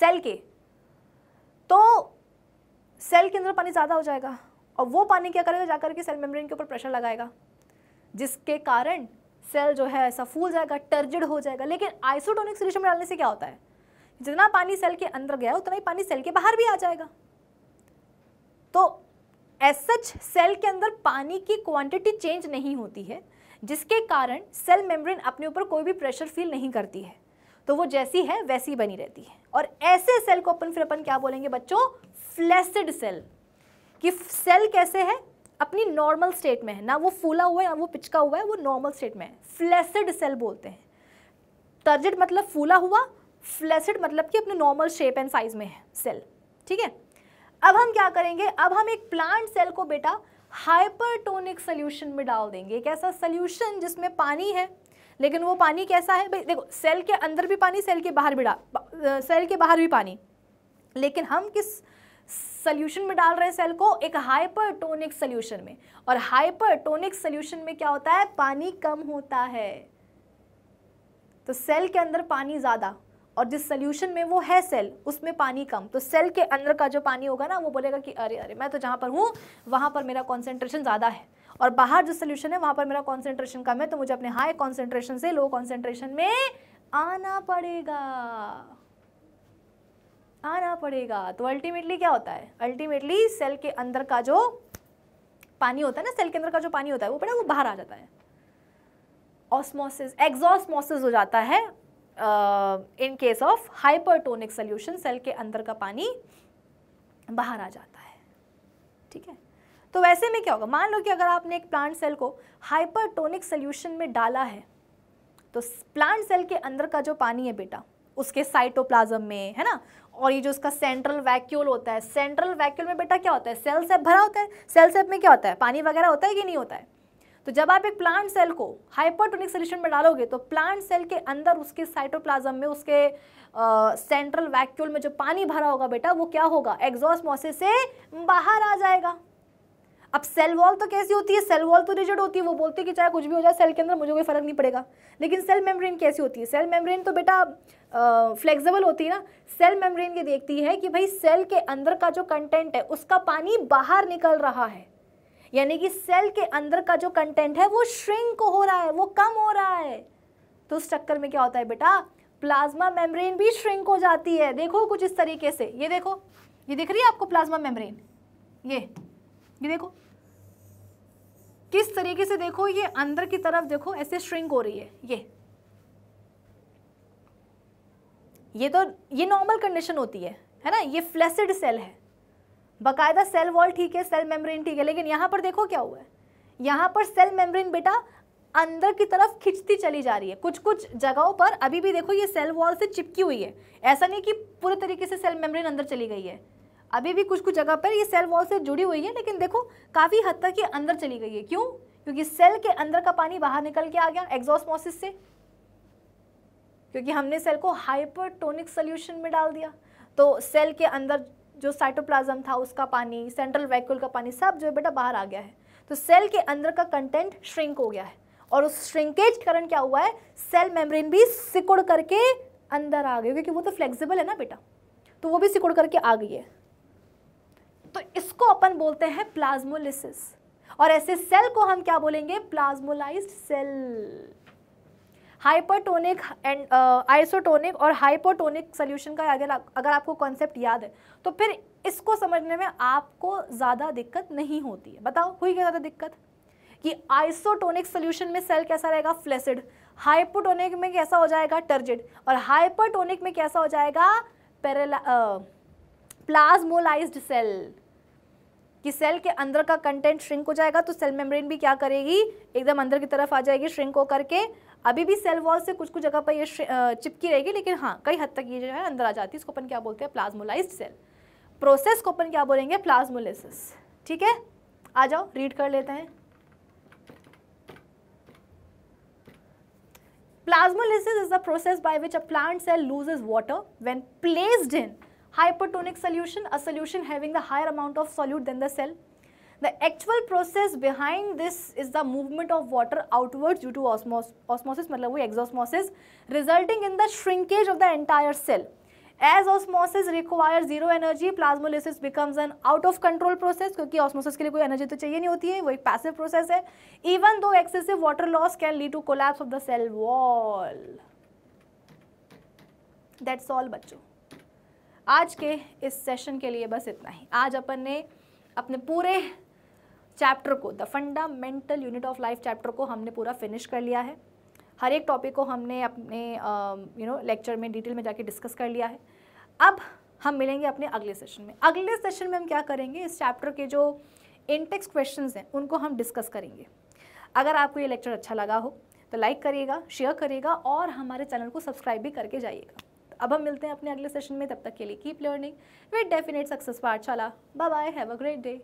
सेल के तो सेल के अंदर पानी ज़्यादा हो जाएगा और वो पानी क्या करेगा जाकर के सेल मेम्ब्रेन के ऊपर प्रेशर लगाएगा जिसके कारण सेल जो है ऐसा फूल जाएगा टर्जिड हो जाएगा लेकिन आइसोटोनिक सोल्यूशन में डालने से क्या होता है जितना पानी सेल के अंदर गया उतना ही पानी सेल के बाहर भी आ जाएगा तो एसच सच सेल के अंदर पानी की क्वांटिटी चेंज नहीं होती है जिसके कारण सेल मेम्ब्रेन अपने ऊपर कोई भी प्रेशर फील नहीं करती है तो वो जैसी है वैसी बनी रहती है और ऐसे सेल को अपन फिर अपन क्या बोलेंगे बच्चों फ्लैसिड सेल कि सेल कैसे है अपनी नॉर्मल स्टेट में है ना वो फूला हुआ है ना वो पिचका हुआ है वो नॉर्मल स्टेट में है फ्लैसिड सेल बोलते हैं टर्जिड मतलब फूला हुआ फ्लैसिड मतलब कि अपने नॉर्मल शेप एंड साइज में है सेल ठीक है अब हम क्या करेंगे अब हम एक प्लांट सेल को बेटा हाइपरटोनिक सोल्यूशन में डाल देंगे एक ऐसा सोल्यूशन जिसमें पानी है लेकिन वो पानी कैसा है भाई देखो सेल के अंदर भी पानी सेल के बाहर भी डाल सेल के बाहर भी पानी लेकिन हम किस सोल्यूशन में डाल रहे हैं सेल को एक हाइपरटोनिक सोल्यूशन में और हाइपरटोनिक सोल्यूशन में क्या होता है पानी कम होता है तो सेल के अंदर पानी ज़्यादा और जिस सोल्यूशन में वो है सेल उसमें पानी कम तो सेल के अंदर का जो पानी होगा ना वो बोलेगा कि अरे अरे मैं तो जहां पर हूँ वहां पर मेरा कॉन्सेंट्रेशन ज़्यादा है और बाहर जो सोल्यूशन है वहां पर मेरा कॉन्सेंट्रेशन कम है तो मुझे अपने हाई कॉन्सेंट्रेशन से लो कॉन्सेंट्रेशन में आना पड़ेगा आना पड़ेगा तो अल्टीमेटली क्या होता है अल्टीमेटली सेल के अंदर का जो पानी होता है ना सेल के अंदर का जो पानी होता है वो बड़ा वो बाहर आ जाता है ऑस्मोसिस एग्जॉस्मोसिस हो जाता है in case of hypertonic solution cell के अंदर का पानी बाहर आ जाता है ठीक है तो वैसे में क्या होगा मान लो कि अगर आपने एक प्लांट सेल को हाइपरटोनिक सोल्यूशन में डाला है तो प्लांट सेल के अंदर का जो पानी है बेटा उसके साइटोप्लाज्म में है ना और ये जो उसका सेंट्रल वैक्यूल होता है सेंट्रल वैक्यूल में बेटा क्या होता है सेल सेप भरा होता है सेल सेप में क्या होता है पानी वगैरह होता है कि नहीं होता है तो जब आप एक प्लांट सेल को हाइपरटोनिक सोल्यूशन में डालोगे तो प्लांट सेल के अंदर उसके साइटोप्लाज्म में उसके सेंट्रल वैक्यूल में जो पानी भरा होगा बेटा वो क्या होगा एग्जॉस्ट मोसे से बाहर आ जाएगा अब सेल वॉल तो कैसी होती है सेल वॉल तो रिजिड होती है वो बोलती है कि चाहे कुछ भी हो जाए सेल के अंदर मुझे कोई फर्क नहीं पड़ेगा लेकिन सेल मेम्ब्रेन कैसी होती है सेल मेम्ब्रेन तो बेटा फ्लेक्सिबल होती है ना सेल मेम्ब्रेन ये देखती है कि भाई सेल के अंदर का जो कंटेंट है उसका पानी बाहर निकल रहा है यानी कि सेल के अंदर का जो कंटेंट है वो श्रिंक हो रहा है वो कम हो रहा है तो उस चक्कर में क्या होता है बेटा प्लाज्मा मेम्ब्रेन भी श्रिंक हो जाती है देखो कुछ इस तरीके से ये देखो ये दिख रही है आपको प्लाज्मा मेम्ब्रेन ये ये देखो किस तरीके से देखो ये अंदर की तरफ देखो ऐसे श्रिंक हो रही है ये ये तो ये नॉर्मल कंडीशन होती है है ना ये फ्लैसिड सेल है बाकायदा सेल वॉल ठीक है सेल मेम्ब्रेन ठीक है लेकिन यहाँ पर देखो क्या हुआ है यहाँ पर सेल मेम्ब्रेन बेटा अंदर की तरफ खिंचती चली जा रही है कुछ कुछ जगहों पर अभी भी देखो ये सेल वॉल से चिपकी हुई है ऐसा नहीं कि पूरे तरीके से सेल मेम्ब्रेन अंदर चली गई है अभी भी कुछ कुछ जगह पर ये सेल वॉल से जुड़ी हुई है लेकिन देखो काफ़ी हद तक ये अंदर चली गई है क्यों क्योंकि सेल के अंदर का पानी बाहर निकल के आ गया एग्जॉस्मोसिस से क्योंकि हमने सेल को हाइपरटोनिक सोल्यूशन में डाल दिया तो सेल के अंदर जो साइटोप्लाज्म था उसका पानी सेंट्रल वैक्यूल का पानी सब जो है बेटा बाहर आ गया है तो सेल के अंदर का कंटेंट श्रिंक हो गया है और उस श्रिंकेज कारण क्या हुआ है सेल मेम्ब्रेन भी सिकुड़ करके अंदर आ गई क्योंकि वो तो फ्लेक्सिबल है ना बेटा तो वो भी सिकुड़ करके आ गई है तो इसको अपन बोलते हैं प्लाज्मोलिसिस और ऐसे सेल को हम क्या बोलेंगे plasmolysed cell hypertonic and isotonic और हाइपोटोनिक सोल्यूशन का अगर अगर आपको कॉन्सेप्ट याद है तो फिर इसको समझने में आपको ज़्यादा दिक्कत नहीं होती है बताओ हुई क्या ज़्यादा दिक्कत कि आइसोटोनिक सोल्यूशन में सेल कैसा रहेगा फ्लेसिड हाइपोटोनिक में कैसा हो जाएगा टर्जिड और हाइपरटोनिक में कैसा हो जाएगा पेरेला प्लाज्मोलाइज्ड सेल कि सेल के अंदर का कंटेंट श्रिंक हो जाएगा तो सेल मेम्ब्रेन भी क्या करेगी एकदम अंदर की तरफ आ जाएगी श्रिंक हो करके अभी भी सेल वॉल से कुछ कुछ जगह पर ये चिपकी रहेगी लेकिन हाँ कई हद तक ये जो है अंदर आ जाती है इसको अपन क्या बोलते हैं प्लाज्मोलाइज सेल प्रोसेस को अपन क्या बोलेंगे प्लाज्मोलिसिस ठीक है आ जाओ रीड कर लेते हैं plasmolysis is the process by which a plant cell lose water when placed in hypertonic solution, a solution having the higher amount of solute than the cell. The actual process behind this is the movement of water outwards due to osmos osmosis, मतलब वो exosmosis, resulting in the shrinkage of the entire cell. As osmosis requires zero energy, plasmolysis becomes an out of control process क्योंकि osmosis के लिए कोई energy तो चाहिए नहीं होती है वो एक passive process है Even though excessive water loss can lead to collapse of the cell wall. That's all बच्चों आज के इस सेशन के लिए बस इतना ही आज अपन ने अपने पूरे चैप्टर को the fundamental unit of life chapter को हमने पूरा फिनिश कर लिया है हर एक टॉपिक को हमने अपने यू नो लेक्चर में डिटेल में जाके डिस्कस कर लिया है अब हम मिलेंगे अपने अगले सेशन में अगले सेशन में हम क्या करेंगे इस चैप्टर के जो इंटेक्स क्वेश्चंस हैं उनको हम डिस्कस करेंगे अगर आपको ये लेक्चर अच्छा लगा हो तो लाइक करिएगा शेयर करिएगा और हमारे चैनल को सब्सक्राइब भी करके जाइएगा अब हम मिलते हैं अपने अगले सेशन में तब तक के लिए keep learning with definite success Pathshala bye bye have a great day